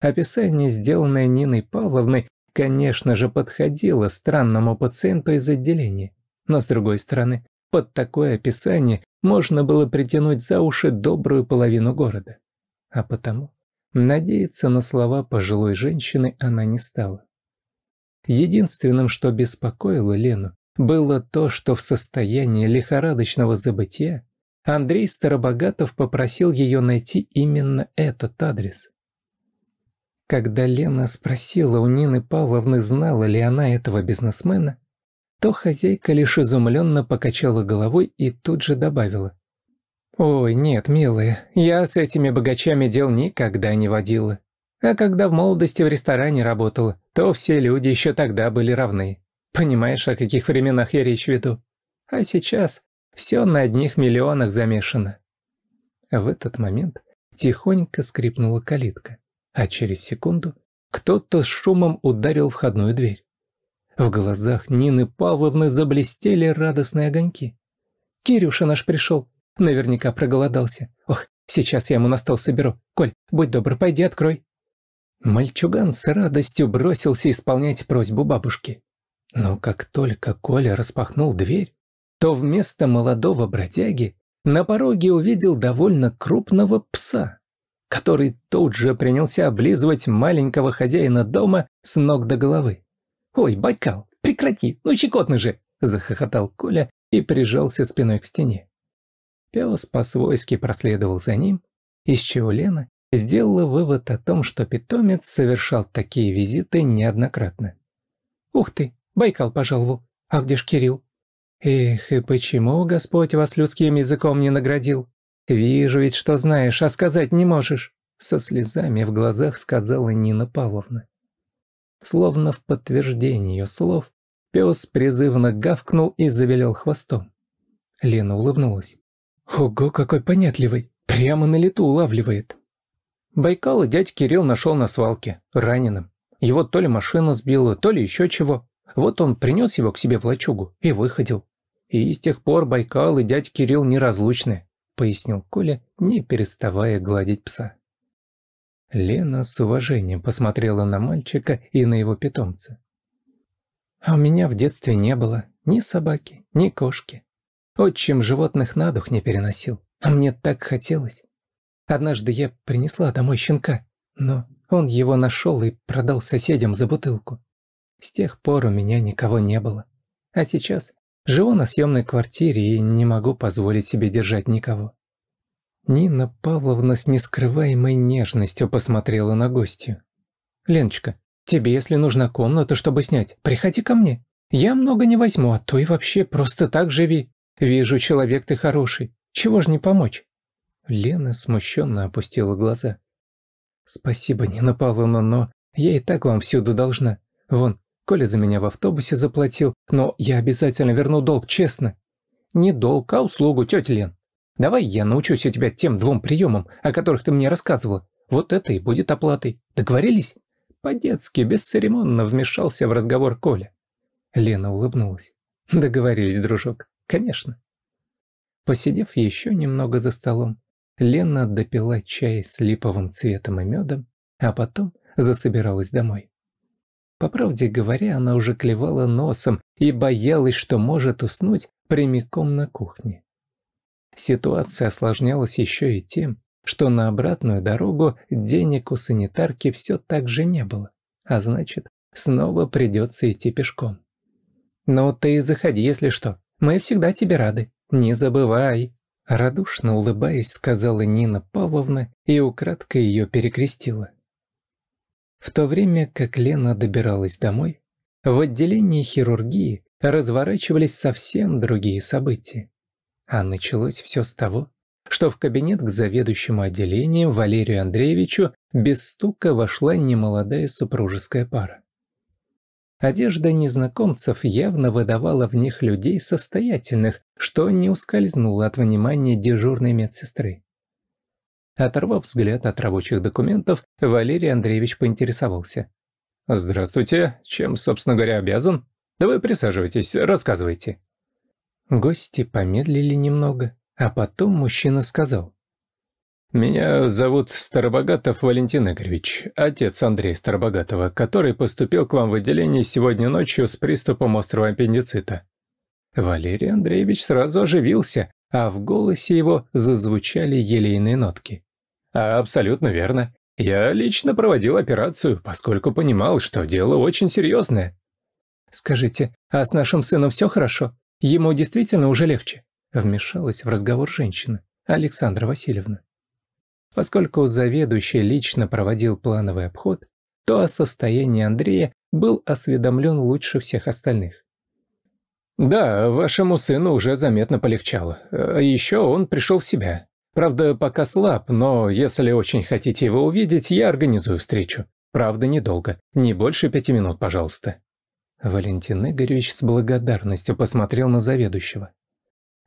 Speaker 1: Описание, сделанное Ниной Павловной, конечно же, подходило странному пациенту из отделения. Но, с другой стороны, под такое описание можно было притянуть за уши добрую половину города. А потому надеяться на слова пожилой женщины она не стала. Единственным, что беспокоило Лену, было то, что в состоянии лихорадочного забытия Андрей Старобогатов попросил ее найти именно этот адрес. Когда Лена спросила у Нины Павловны, знала ли она этого бизнесмена, то хозяйка лишь изумленно покачала головой и тут же добавила. «Ой, нет, милая, я с этими богачами дел никогда не водила. А когда в молодости в ресторане работала, то все люди еще тогда были равны. Понимаешь, о каких временах я речь веду? А сейчас все на одних миллионах замешано. В этот момент тихонько скрипнула калитка, а через секунду кто-то с шумом ударил входную дверь. В глазах Нины Павловны заблестели радостные огоньки. «Кирюша наш пришел. Наверняка проголодался. Ох, сейчас я ему на стол соберу. Коль, будь добр, пойди открой». Мальчуган с радостью бросился исполнять просьбу бабушки. Но как только Коля распахнул дверь, то вместо молодого бродяги на пороге увидел довольно крупного пса, который тут же принялся облизывать маленького хозяина дома с ног до головы. «Ой, Байкал, прекрати, ну щекотно же!» – захохотал Коля и прижался спиной к стене. Пес по-свойски проследовал за ним, из чего Лена сделала вывод о том, что питомец совершал такие визиты неоднократно. «Ух ты, Байкал пожаловал. А где ж Кирилл? Эх, и почему Господь вас людским языком не наградил? Вижу ведь, что знаешь, а сказать не можешь. Со слезами в глазах сказала Нина Павловна. Словно в подтверждение ее слов, пес призывно гавкнул и завилял хвостом. Лена улыбнулась. «Ого, какой понятливый! Прямо на лету улавливает!» Байкала дядь Кирилл нашел на свалке, раненым. Его то ли машина сбила, то ли еще чего. Вот он принес его к себе в лачугу и выходил. И с тех пор Байкал и дядь Кирилл неразлучны, пояснил Коля, не переставая гладить пса. Лена с уважением посмотрела на мальчика и на его питомца. «А у меня в детстве не было ни собаки, ни кошки. Отчим животных на дух не переносил, а мне так хотелось. Однажды я принесла домой щенка, но он его нашел и продал соседям за бутылку. С тех пор у меня никого не было. А сейчас живу на съемной квартире и не могу позволить себе держать никого. Нина Павловна с нескрываемой нежностью посмотрела на гостью. «Леночка, тебе, если нужна комната, чтобы снять, приходи ко мне. Я много не возьму, а то и вообще просто так живи. Вижу, человек ты хороший. Чего ж не помочь?» Лена смущенно опустила глаза. «Спасибо, Нина Павловна, но я и так вам всюду должна. Вон, Коля за меня в автобусе заплатил, но я обязательно верну долг, честно. Не долг, а услугу, тетя Лен. Давай я научусь у тебя тем двум приемам, о которых ты мне рассказывала. Вот это и будет оплатой. Договорились?» По-детски, бесцеремонно вмешался в разговор Коля. Лена улыбнулась. «Договорились, дружок. Конечно». Посидев еще немного за столом, Лена допила чай с липовым цветом и медом, а потом засобиралась домой. По правде говоря, она уже клевала носом и боялась, что может уснуть прямиком на кухне. Ситуация осложнялась еще и тем, что на обратную дорогу денег у санитарки все так же не было, а значит, снова придется идти пешком. «Ну ты заходи, если что. Мы всегда тебе рады. Не забывай!» Радушно улыбаясь, сказала Нина Павловна и украдкой ее перекрестила. В то время как Лена добиралась домой, в отделении хирургии разворачивались совсем другие события. А началось все с того, что в кабинет к заведующему отделением Валерию Андреевичу без стука вошла немолодая супружеская пара. Одежда незнакомцев явно выдавала в них людей состоятельных, что не ускользнуло от внимания дежурной медсестры. Оторвав взгляд от рабочих документов, Валерий Андреевич поинтересовался. «Здравствуйте. Чем, собственно говоря, обязан? Да вы присаживайтесь, рассказывайте». Гости помедлили немного, а потом мужчина сказал. «Меня зовут Старобогатов Валентин Игоревич, отец Андрея Старобогатова, который поступил к вам в отделение сегодня ночью с приступом острого аппендицита». Валерий Андреевич сразу оживился, а в голосе его зазвучали елейные нотки. А, абсолютно верно. Я лично проводил операцию, поскольку понимал, что дело очень серьезное. Скажите, а с нашим сыном все хорошо? Ему действительно уже легче? Вмешалась в разговор женщина, Александра Васильевна. Поскольку заведующий лично проводил плановый обход, то о состоянии Андрея был осведомлен лучше всех остальных. «Да, вашему сыну уже заметно полегчало. А еще он пришел в себя. Правда, пока слаб, но если очень хотите его увидеть, я организую встречу. Правда, недолго. Не больше пяти минут, пожалуйста». Валентин Игоревич с благодарностью посмотрел на заведующего.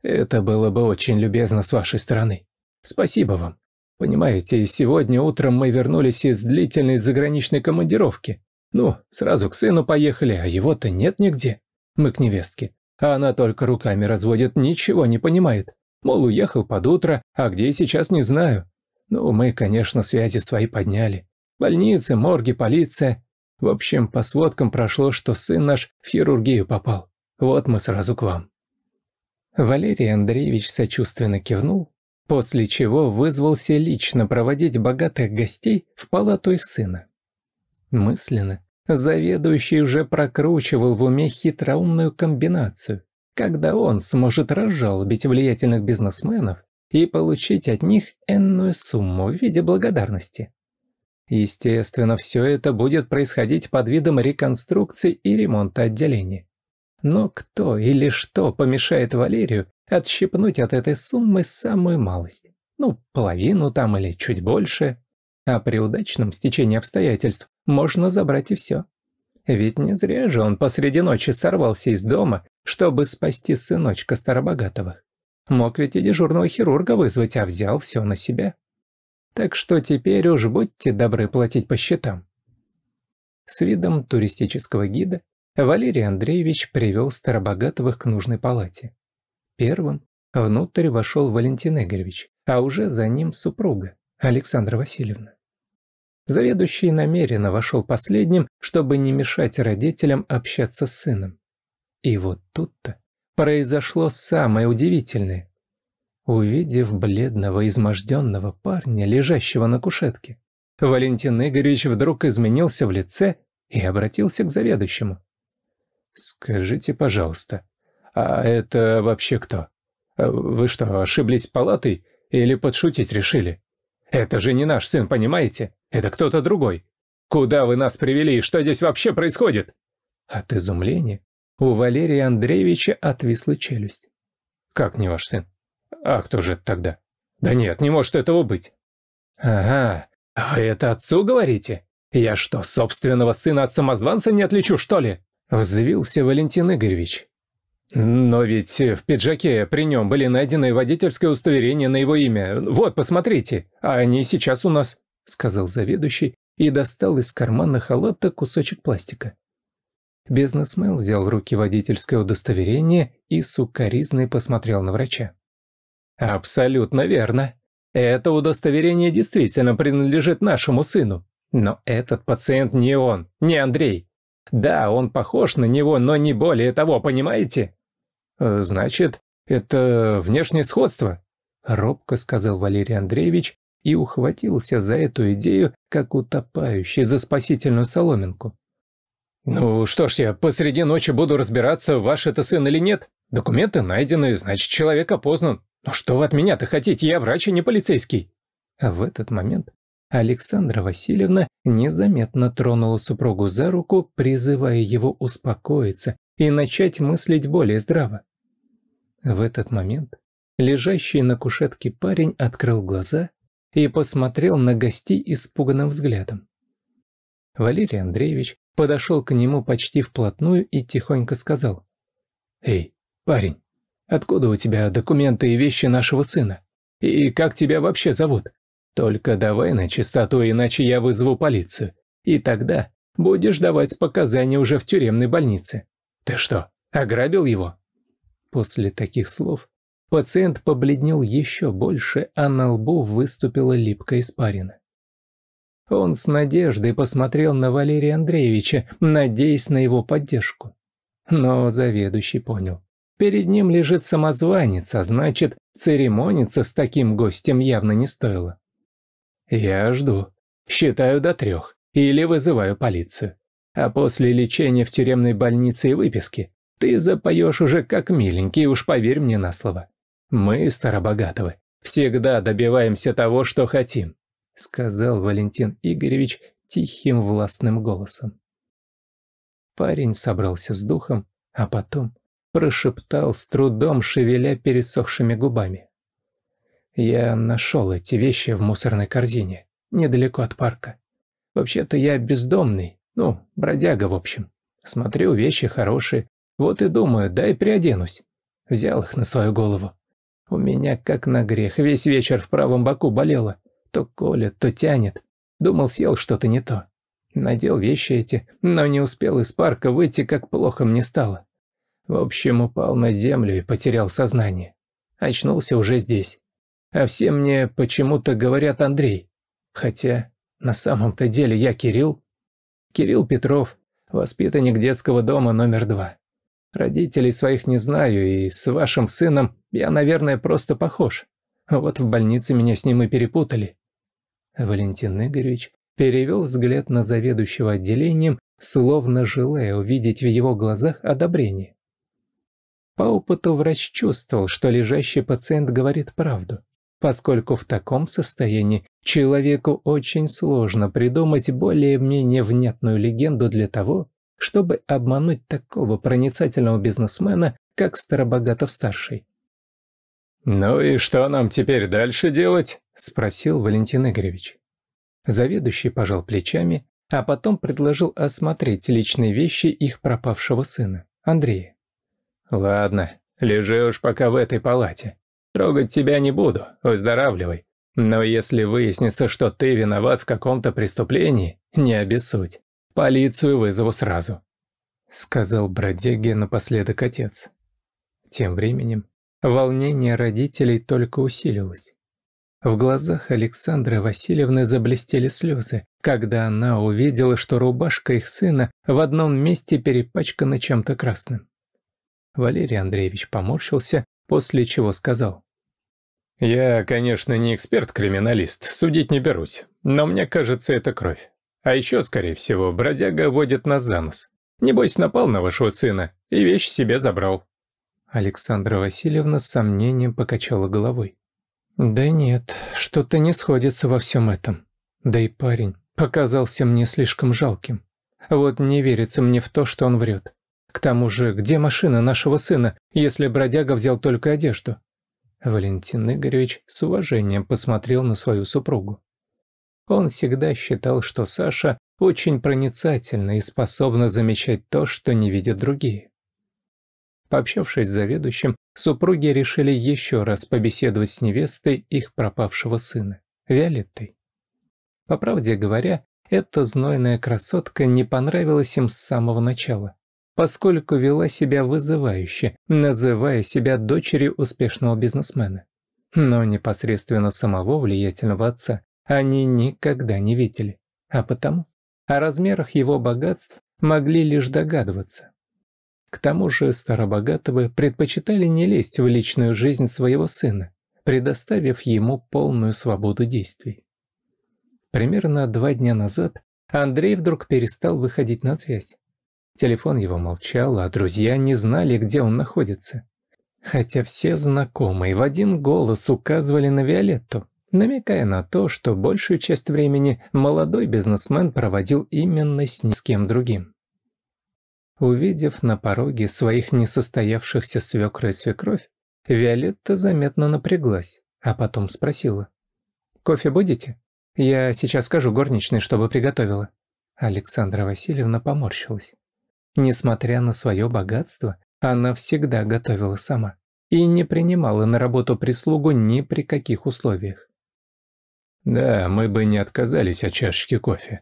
Speaker 1: «Это было бы очень любезно с вашей стороны. Спасибо вам. Понимаете, сегодня утром мы вернулись из длительной заграничной командировки. Ну, сразу к сыну поехали, а его-то нет нигде. Мы к невестке. А она только руками разводит, ничего не понимает. Мол, уехал под утро, а где сейчас не знаю. Ну, мы, конечно, связи свои подняли. Больницы, морги, полиция. В общем, по сводкам прошло, что сын наш в хирургию попал. Вот мы сразу к вам». Валерий Андреевич сочувственно кивнул, после чего вызвался лично проводить богатых гостей в палату их сына. Мысленно заведующий уже прокручивал в уме хитроумную комбинацию когда он сможет разжалобить влиятельных бизнесменов и получить от них энную сумму в виде благодарности. Естественно, все это будет происходить под видом реконструкции и ремонта отделения. Но кто или что помешает Валерию отщипнуть от этой суммы самую малость? Ну, половину там или чуть больше. А при удачном стечении обстоятельств можно забрать и все. Ведь не зря же он посреди ночи сорвался из дома чтобы спасти сыночка Старобогатовых. Мог ведь и дежурного хирурга вызвать, а взял все на себя. Так что теперь уж будьте добры платить по счетам. С видом туристического гида Валерий Андреевич привел Старобогатовых к нужной палате. Первым внутрь вошел Валентин Игоревич, а уже за ним супруга, Александра Васильевна. Заведующий намеренно вошел последним, чтобы не мешать родителям общаться с сыном. И вот тут-то произошло самое удивительное. Увидев бледного, изможденного парня, лежащего на кушетке, Валентин Игоревич вдруг изменился в лице и обратился к заведующему. «Скажите, пожалуйста, а это вообще кто? Вы что, ошиблись палатой или подшутить решили? Это же не наш сын, понимаете? Это кто-то другой. Куда вы нас привели и что здесь вообще происходит?» От изумления у Валерия Андреевича отвисла челюсть. «Как не ваш сын? А кто же это тогда?» «Да нет, не может этого быть». «Ага, вы это отцу говорите? Я что, собственного сына от самозванца не отличу, что ли?» Взвился Валентин Игоревич. «Но ведь в пиджаке при нем были найдены водительское удостоверение на его имя. Вот, посмотрите, а они сейчас у нас», — сказал заведующий и достал из кармана халата кусочек пластика. Бизнесмен взял в руки водительское удостоверение и сукоризный посмотрел на врача. «Абсолютно верно. Это удостоверение действительно принадлежит нашему сыну. Но этот пациент не он, не Андрей. Да, он похож на него, но не более того, понимаете?» «Э, «Значит, это внешнее сходство», — робко сказал Валерий Андреевич и ухватился за эту идею, как утопающий за спасительную соломинку. «Ну что ж, я посреди ночи буду разбираться, ваш это сын или нет. Документы найдены, значит, человек опознан. Ну что вы от меня-то хотите, я врач, а не полицейский». А в этот момент Александра Васильевна незаметно тронула супругу за руку, призывая его успокоиться и начать мыслить более здраво. В этот момент лежащий на кушетке парень открыл глаза и посмотрел на гостей испуганным взглядом. Валерий Андреевич подошел к нему почти вплотную и тихонько сказал. «Эй, парень, откуда у тебя документы и вещи нашего сына? И как тебя вообще зовут? Только давай на чистоту, иначе я вызову полицию. И тогда будешь давать показания уже в тюремной больнице. Ты что, ограбил его?» После таких слов пациент побледнел еще больше, а на лбу выступила липкая испарина. Он с надеждой посмотрел на Валерия Андреевича, надеясь на его поддержку. Но заведующий понял. Перед ним лежит самозванец, а значит, церемониться с таким гостем явно не стоило. «Я жду. Считаю до трех. Или вызываю полицию. А после лечения в тюремной больнице и выписки ты запоешь уже как миленький, уж поверь мне на слово. Мы, Старобогатовы, всегда добиваемся того, что хотим. — сказал Валентин Игоревич тихим властным голосом. Парень собрался с духом, а потом прошептал с трудом, шевеля пересохшими губами. «Я нашел эти вещи в мусорной корзине, недалеко от парка. Вообще-то я бездомный, ну, бродяга в общем. Смотрю, вещи хорошие, вот и думаю, дай приоденусь». Взял их на свою голову. У меня, как на грех, весь вечер в правом боку болело. То колет, то тянет. Думал, съел что-то не то. Надел вещи эти, но не успел из парка выйти, как плохо мне стало. В общем, упал на землю и потерял сознание. Очнулся уже здесь. А все мне почему-то говорят Андрей. Хотя на самом-то деле я Кирилл. Кирилл Петров, воспитанник детского дома номер два. Родителей своих не знаю, и с вашим сыном я, наверное, просто похож. Вот в больнице меня с ним и перепутали. Валентин Игоревич перевел взгляд на заведующего отделением, словно желая увидеть в его глазах одобрение. По опыту врач чувствовал, что лежащий пациент говорит правду, поскольку в таком состоянии человеку очень сложно придумать более-менее внятную легенду для того, чтобы обмануть такого проницательного бизнесмена, как Старобогатов-старший. «Ну и что нам теперь дальше делать?» – спросил Валентин Игоревич. Заведующий пожал плечами, а потом предложил осмотреть личные вещи их пропавшего сына, Андрея. «Ладно, лежи уж пока в этой палате. Трогать тебя не буду, выздоравливай. Но если выяснится, что ты виноват в каком-то преступлении, не обессудь. Полицию вызову сразу», — сказал бродяге напоследок отец. Тем временем Волнение родителей только усилилось. В глазах Александры Васильевны заблестели слезы, когда она увидела, что рубашка их сына в одном месте перепачкана чем-то красным. Валерий Андреевич поморщился, после чего сказал. «Я, конечно, не эксперт-криминалист, судить не берусь, но мне кажется, это кровь. А еще, скорее всего, бродяга водит нас за нос. Небось, напал на вашего сына и вещь себе забрал». Александра Васильевна с сомнением покачала головой. «Да нет, что-то не сходится во всем этом. Да и парень показался мне слишком жалким. Вот не верится мне в то, что он врет. К тому же, где машина нашего сына, если бродяга взял только одежду?» Валентин Игоревич с уважением посмотрел на свою супругу. Он всегда считал, что Саша очень проницательна и способна замечать то, что не видят другие. Пообщавшись с заведующим, супруги решили еще раз побеседовать с невестой их пропавшего сына, Виолеттой. По правде говоря, эта знойная красотка не понравилась им с самого начала, поскольку вела себя вызывающе, называя себя дочерью успешного бизнесмена. Но непосредственно самого влиятельного отца они никогда не видели, а потому о размерах его богатств могли лишь догадываться. К тому же Старобогатовы предпочитали не лезть в личную жизнь своего сына, предоставив ему полную свободу действий. Примерно два дня назад Андрей вдруг перестал выходить на связь. Телефон его молчал, а друзья не знали, где он находится. Хотя все знакомые в один голос указывали на Виолетту, намекая на то, что большую часть времени молодой бизнесмен проводил именно с ни с кем другим. Увидев на пороге своих несостоявшихся свекры и свекровь, Виолетта заметно напряглась, а потом спросила. «Кофе будете? Я сейчас скажу горничной, чтобы приготовила». Александра Васильевна поморщилась. Несмотря на свое богатство, она всегда готовила сама и не принимала на работу прислугу ни при каких условиях. «Да, мы бы не отказались от чашечки кофе.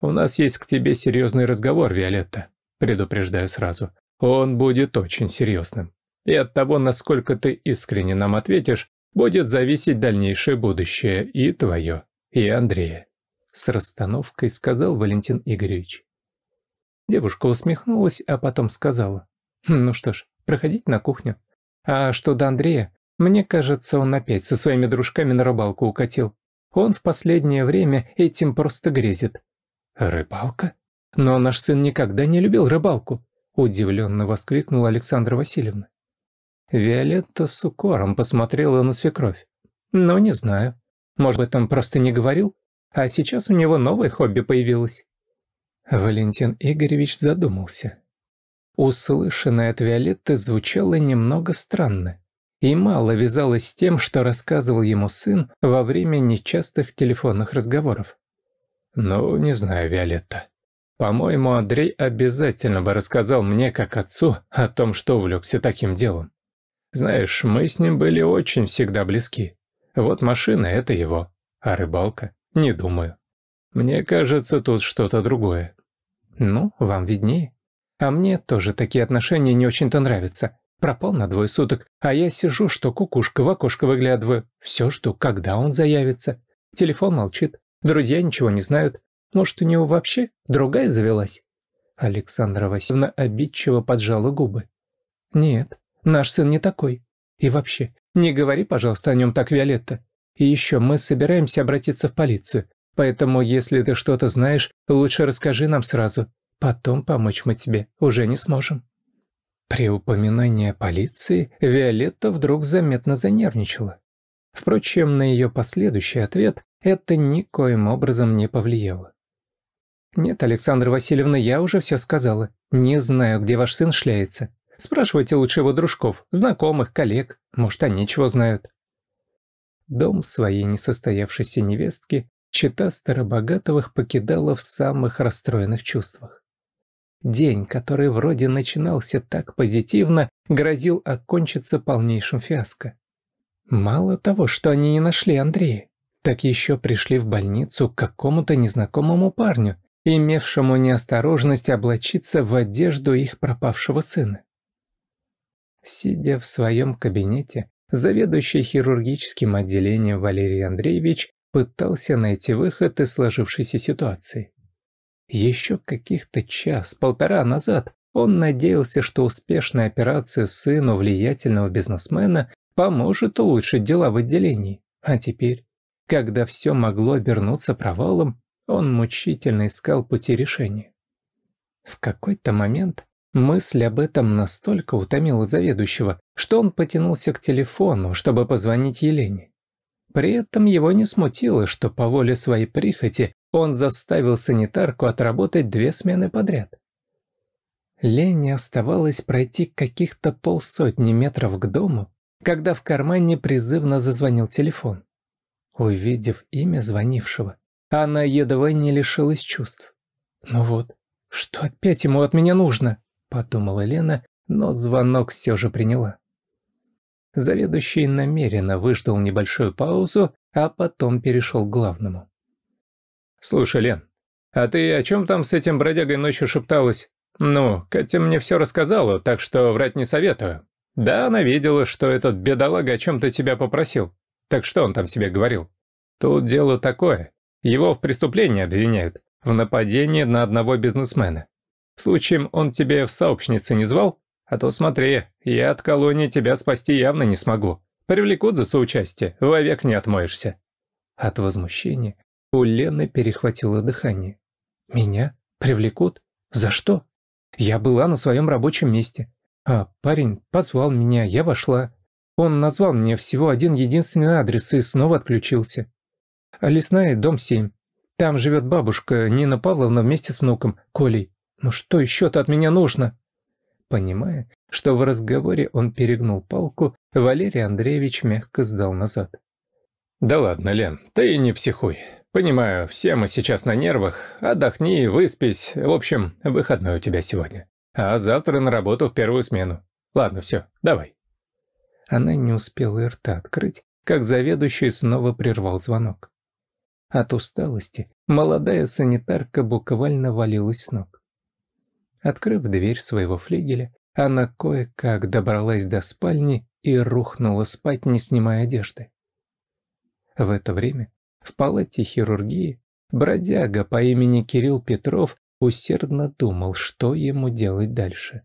Speaker 1: У нас есть к тебе серьезный разговор, Виолетта», Предупреждаю сразу. Он будет очень серьезным. И от того, насколько ты искренне нам ответишь, будет зависеть дальнейшее будущее и твое, и Андрея. С расстановкой сказал Валентин Игоревич. Девушка усмехнулась, а потом сказала. «Ну что ж, проходите на кухню. А что до Андрея, мне кажется, он опять со своими дружками на рыбалку укатил. Он в последнее время этим просто грезит». «Рыбалка?» «Но наш сын никогда не любил рыбалку», – удивленно воскликнула Александра Васильевна. Виолетта с укором посмотрела на свекровь. «Ну, не знаю. Может быть, он просто не говорил? А сейчас у него новое хобби появилось». Валентин Игоревич задумался. Услышанное от Виолетты звучало немного странно и мало вязалось с тем, что рассказывал ему сын во время нечастых телефонных разговоров. «Ну, не знаю, Виолетта», по-моему, Андрей обязательно бы рассказал мне, как отцу, о том, что увлекся таким делом. Знаешь, мы с ним были очень всегда близки. Вот машина — это его, а рыбалка — не думаю. Мне кажется, тут что-то другое. Ну, вам виднее. А мне тоже такие отношения не очень-то нравятся. Пропал на двое суток, а я сижу, что кукушка в окошко выглядываю. Все жду, когда он заявится. Телефон молчит, друзья ничего не знают, может, у него вообще другая завелась?» Александра Васильевна обидчиво поджала губы. «Нет, наш сын не такой. И вообще, не говори, пожалуйста, о нем так, Виолетта. И еще, мы собираемся обратиться в полицию, поэтому, если ты что-то знаешь, лучше расскажи нам сразу. Потом помочь мы тебе уже не сможем». При упоминании о полиции Виолетта вдруг заметно занервничала. Впрочем, на ее последующий ответ это никоим образом не повлияло. «Нет, Александра Васильевна, я уже все сказала. Не знаю, где ваш сын шляется. Спрашивайте лучше его дружков, знакомых, коллег. Может, они чего знают». Дом своей несостоявшейся невестки чита Старобогатовых покидала в самых расстроенных чувствах. День, который вроде начинался так позитивно, грозил окончиться полнейшим фиаско. Мало того, что они не нашли Андрея, так еще пришли в больницу к какому-то незнакомому парню, имевшему неосторожность облачиться в одежду их пропавшего сына. Сидя в своем кабинете, заведующий хирургическим отделением Валерий Андреевич пытался найти выход из сложившейся ситуации. Еще каких-то час-полтора назад он надеялся, что успешная операция сыну влиятельного бизнесмена поможет улучшить дела в отделении. А теперь, когда все могло обернуться провалом, он мучительно искал пути решения. В какой-то момент мысль об этом настолько утомила заведующего, что он потянулся к телефону, чтобы позвонить Елене. При этом его не смутило, что по воле своей прихоти он заставил санитарку отработать две смены подряд. Лене оставалось пройти каких-то полсотни метров к дому, когда в кармане призывно зазвонил телефон. Увидев имя звонившего, а она едва не лишилась чувств. «Ну вот, что опять ему от меня нужно?» – подумала Лена, но звонок все же приняла. Заведующий намеренно выждал небольшую паузу, а потом перешел к главному. «Слушай, Лен, а ты о чем там с этим бродягой ночью шепталась? Ну, Катя мне все рассказала, так что врать не советую. Да, она видела, что этот бедолага о чем-то тебя попросил. Так что он там себе говорил? Тут дело такое. Его в преступлении обвиняют, в нападении на одного бизнесмена. Случаем он тебе в сообщнице не звал? А то смотри, я от колонии тебя спасти явно не смогу. Привлекут за соучастие, вовек не отмоешься». От возмущения у Лены перехватило дыхание. «Меня? Привлекут? За что? Я была на своем рабочем месте. А парень позвал меня, я вошла. Он назвал мне всего один единственный адрес и снова отключился. А лесная, дом 7. Там живет бабушка Нина Павловна вместе с внуком, Колей. Ну что еще-то от меня нужно?» Понимая, что в разговоре он перегнул палку, Валерий Андреевич мягко сдал назад. «Да ладно, Лен, ты не психуй. Понимаю, все мы сейчас на нервах. Отдохни, выспись. В общем, выходной у тебя сегодня. А завтра на работу в первую смену. Ладно, все, давай». Она не успела и рта открыть, как заведующий снова прервал звонок. От усталости молодая санитарка буквально валилась с ног. Открыв дверь своего флигеля, она кое-как добралась до спальни и рухнула спать, не снимая одежды. В это время в палате хирургии бродяга по имени Кирилл Петров усердно думал, что ему делать дальше.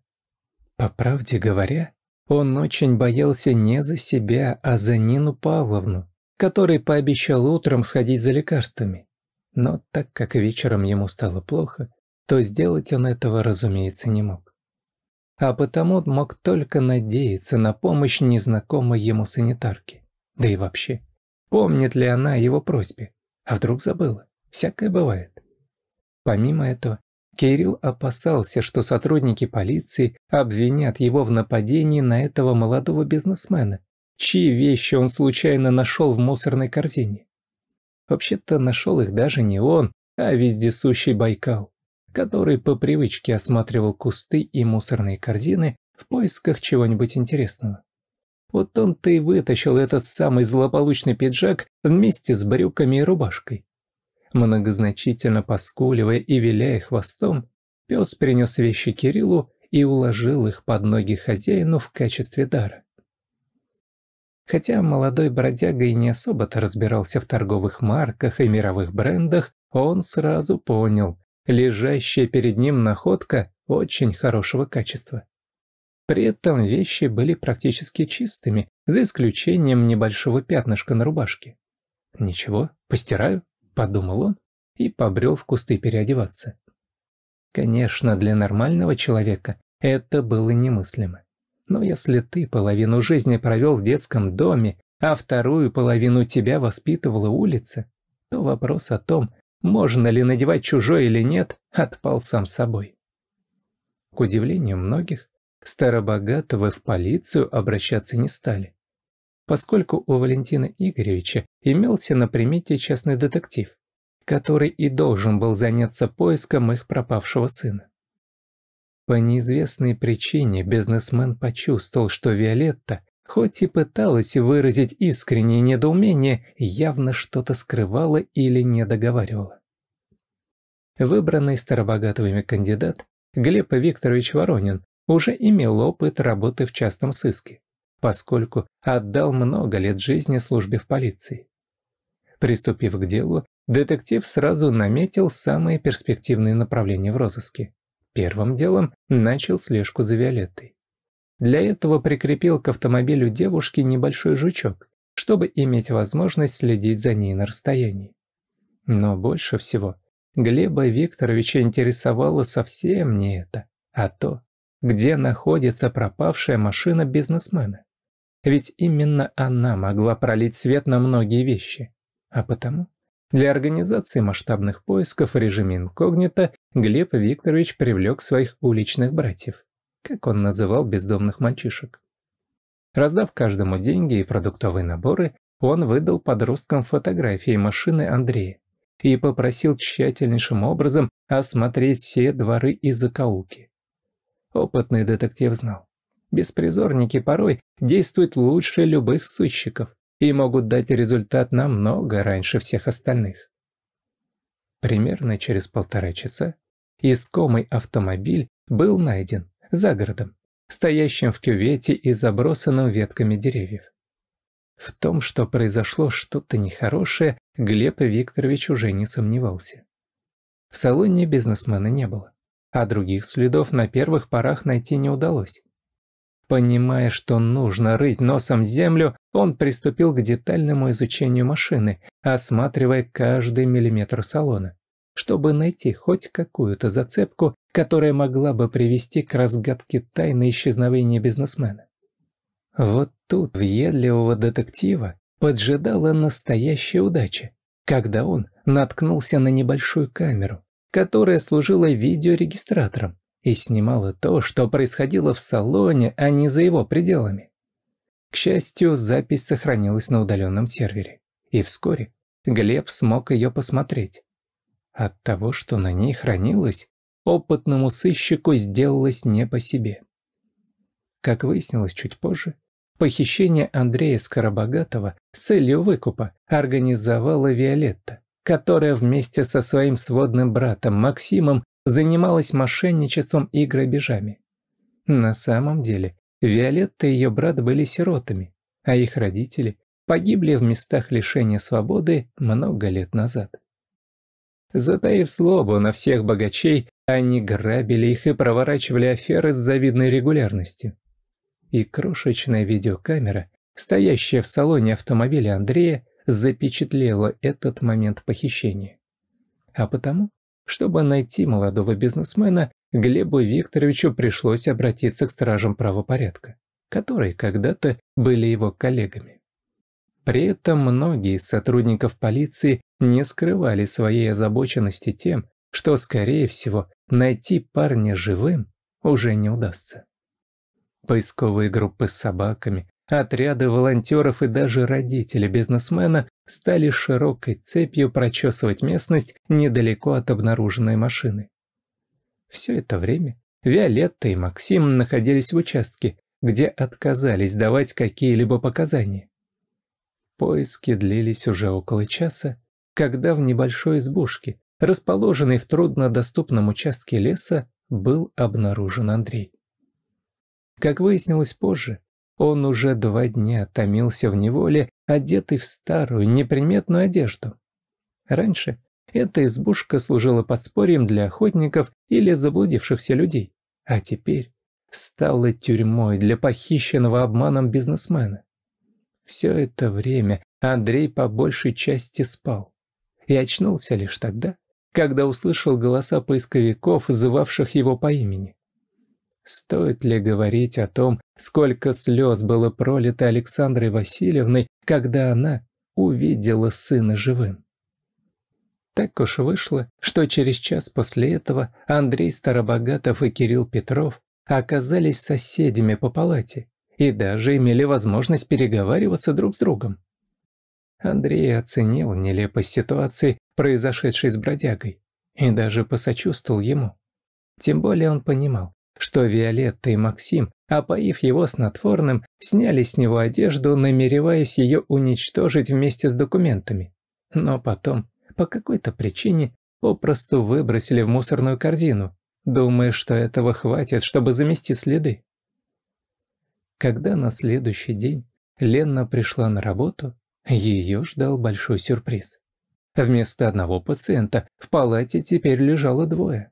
Speaker 1: По правде говоря, он очень боялся не за себя, а за Нину Павловну, который пообещал утром сходить за лекарствами. Но так как вечером ему стало плохо, то сделать он этого, разумеется, не мог. А потому мог только надеяться на помощь незнакомой ему санитарки. Да и вообще, помнит ли она о его просьбе? А вдруг забыла? Всякое бывает. Помимо этого, Кирилл опасался, что сотрудники полиции обвинят его в нападении на этого молодого бизнесмена, чьи вещи он случайно нашел в мусорной корзине. Вообще-то нашел их даже не он, а вездесущий Байкал, который по привычке осматривал кусты и мусорные корзины в поисках чего-нибудь интересного. Вот он-то и вытащил этот самый злополучный пиджак вместе с брюками и рубашкой. Многозначительно поскуливая и виляя хвостом, пес принес вещи Кириллу и уложил их под ноги хозяину в качестве дара. Хотя молодой бродяга и не особо-то разбирался в торговых марках и мировых брендах, он сразу понял, лежащая перед ним находка очень хорошего качества. При этом вещи были практически чистыми, за исключением небольшого пятнышка на рубашке. «Ничего, постираю», — подумал он и побрел в кусты переодеваться. Конечно, для нормального человека это было немыслимо. Но если ты половину жизни провел в детском доме, а вторую половину тебя воспитывала улица, то вопрос о том, можно ли надевать чужой или нет, отпал сам собой. К удивлению многих, Старобогатовы в полицию обращаться не стали, поскольку у Валентина Игоревича имелся на примете частный детектив, который и должен был заняться поиском их пропавшего сына. По неизвестной причине бизнесмен почувствовал, что Виолетта, хоть и пыталась выразить искреннее недоумение, явно что-то скрывала или не договаривала. Выбранный старобогатовыми кандидат Глеб Викторович Воронин уже имел опыт работы в частном сыске, поскольку отдал много лет жизни службе в полиции. Приступив к делу, детектив сразу наметил самые перспективные направления в розыске. Первым делом начал слежку за Виолеттой. Для этого прикрепил к автомобилю девушки небольшой жучок, чтобы иметь возможность следить за ней на расстоянии. Но больше всего Глеба Викторовича интересовало совсем не это, а то, где находится пропавшая машина бизнесмена. Ведь именно она могла пролить свет на многие вещи. А потому для организации масштабных поисков в режиме инкогнито Глеб Викторович привлек своих уличных братьев, как он называл бездомных мальчишек. Раздав каждому деньги и продуктовые наборы, он выдал подросткам фотографии машины Андрея и попросил тщательнейшим образом осмотреть все дворы и закоулки. Опытный детектив знал. Беспризорники порой действуют лучше любых сыщиков, и могут дать результат намного раньше всех остальных. Примерно через полтора часа искомый автомобиль был найден за городом, стоящим в кювете и забросанным ветками деревьев. В том, что произошло что-то нехорошее, Глеб Викторович уже не сомневался. В салоне бизнесмена не было, а других следов на первых порах найти не удалось. Понимая, что нужно рыть носом землю, он приступил к детальному изучению машины, осматривая каждый миллиметр салона, чтобы найти хоть какую-то зацепку, которая могла бы привести к разгадке тайны исчезновения бизнесмена. Вот тут въедливого детектива поджидала настоящая удача, когда он наткнулся на небольшую камеру, которая служила видеорегистратором, и снимала то, что происходило в салоне, а не за его пределами. К счастью, запись сохранилась на удаленном сервере, и вскоре Глеб смог ее посмотреть. От того, что на ней хранилось, опытному сыщику сделалось не по себе. Как выяснилось чуть позже, похищение Андрея Скоробогатого с целью выкупа организовала Виолетта, которая вместе со своим сводным братом Максимом занималась мошенничеством и грабежами. На самом деле, Виолетта и ее брат были сиротами, а их родители погибли в местах лишения свободы много лет назад. Затаив злобу на всех богачей, они грабили их и проворачивали аферы с завидной регулярностью. И крошечная видеокамера, стоящая в салоне автомобиля Андрея, запечатлела этот момент похищения. А потому чтобы найти молодого бизнесмена, Глебу Викторовичу пришлось обратиться к стражам правопорядка, которые когда-то были его коллегами. При этом многие из сотрудников полиции не скрывали своей озабоченности тем, что, скорее всего, найти парня живым уже не удастся. Поисковые группы с собаками, Отряды волонтеров и даже родители бизнесмена стали широкой цепью прочесывать местность недалеко от обнаруженной машины. Все это время Виолетта и Максим находились в участке, где отказались давать какие-либо показания. Поиски длились уже около часа, когда в небольшой избушке, расположенной в труднодоступном участке леса, был обнаружен Андрей. Как выяснилось позже, он уже два дня томился в неволе, одетый в старую, неприметную одежду. Раньше эта избушка служила подспорьем для охотников или заблудившихся людей, а теперь стала тюрьмой для похищенного обманом бизнесмена. Все это время Андрей по большей части спал и очнулся лишь тогда, когда услышал голоса поисковиков, звавших его по имени. Стоит ли говорить о том, сколько слез было пролито Александрой Васильевной, когда она увидела сына живым? Так уж вышло, что через час после этого Андрей Старобогатов и Кирилл Петров оказались соседями по палате и даже имели возможность переговариваться друг с другом. Андрей оценил нелепость ситуации, произошедшей с бродягой, и даже посочувствовал ему. Тем более он понимал, что Виолетта и Максим, опоив его снотворным, сняли с него одежду, намереваясь ее уничтожить вместе с документами. Но потом, по какой-то причине, попросту выбросили в мусорную корзину, думая, что этого хватит, чтобы замести следы. Когда на следующий день Ленна пришла на работу, ее ждал большой сюрприз. Вместо одного пациента в палате теперь лежало двое.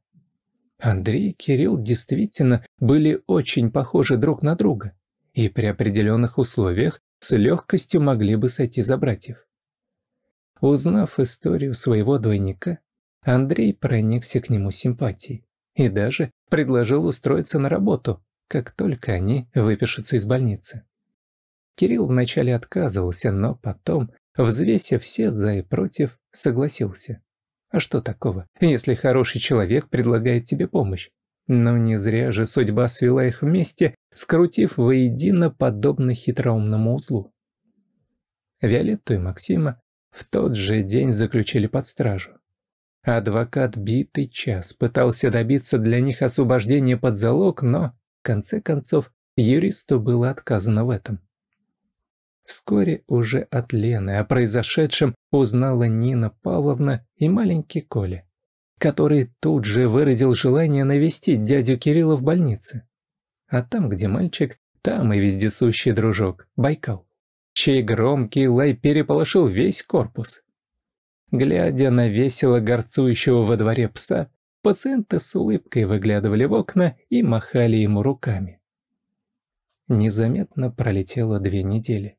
Speaker 1: Андрей и Кирилл действительно были очень похожи друг на друга и при определенных условиях с легкостью могли бы сойти за братьев. Узнав историю своего двойника, Андрей проникся к нему симпатией и даже предложил устроиться на работу, как только они выпишутся из больницы. Кирилл вначале отказывался, но потом, взвесив все «за» и «против», согласился. А что такого, если хороший человек предлагает тебе помощь? Но не зря же судьба свела их вместе, скрутив воедино подобно хитроумному узлу. Виолетту и Максима в тот же день заключили под стражу. Адвокат битый час пытался добиться для них освобождения под залог, но, в конце концов, юристу было отказано в этом. Вскоре уже от Лены о произошедшем узнала Нина Павловна и маленький Коля, который тут же выразил желание навестить дядю Кирилла в больнице. А там, где мальчик, там и вездесущий дружок, Байкал, чей громкий лай переполошил весь корпус. Глядя на весело горцующего во дворе пса, пациенты с улыбкой выглядывали в окна и махали ему руками. Незаметно пролетело две недели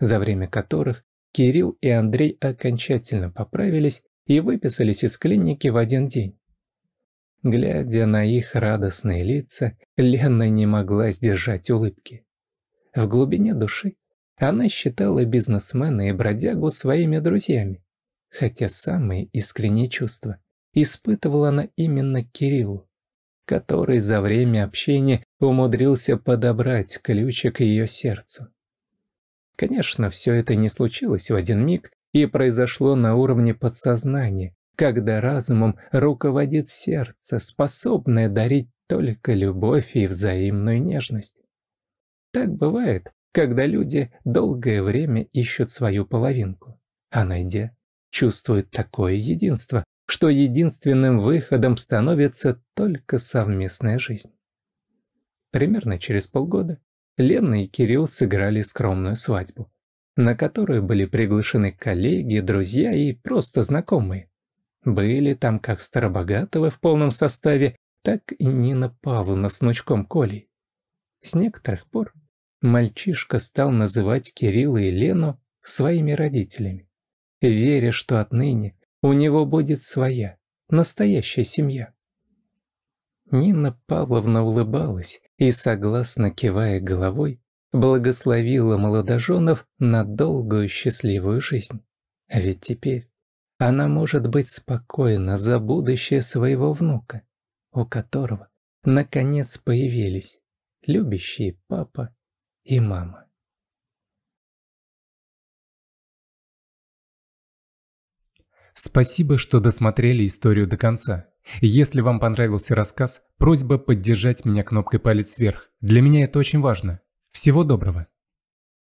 Speaker 1: за время которых Кирилл и Андрей окончательно поправились и выписались из клиники в один день. Глядя на их радостные лица, Лена не могла сдержать улыбки. В глубине души она считала бизнесмена и бродягу своими друзьями, хотя самые искренние чувства испытывала она именно Кириллу, который за время общения умудрился подобрать ключик к ее сердцу. Конечно, все это не случилось в один миг и произошло на уровне подсознания, когда разумом руководит сердце, способное дарить только любовь и взаимную нежность. Так бывает, когда люди долгое время ищут свою половинку, а найдя, чувствуют такое единство, что единственным выходом становится только совместная жизнь. Примерно через полгода Лена и Кирилл сыграли скромную свадьбу, на которую были приглашены коллеги, друзья и просто знакомые. Были там как Старобогатовы в полном составе, так и Нина Павловна с внучком Колей. С некоторых пор мальчишка стал называть Кирилла и Лену своими родителями, веря, что отныне у него будет своя, настоящая семья. Нина Павловна улыбалась, и, согласно кивая головой, благословила молодоженов на долгую счастливую жизнь. А ведь теперь она может быть спокойна за будущее своего внука, у которого, наконец, появились любящие папа и мама. Спасибо, что досмотрели историю до конца. Если вам понравился рассказ, просьба поддержать меня кнопкой палец вверх. Для меня это очень важно. Всего доброго!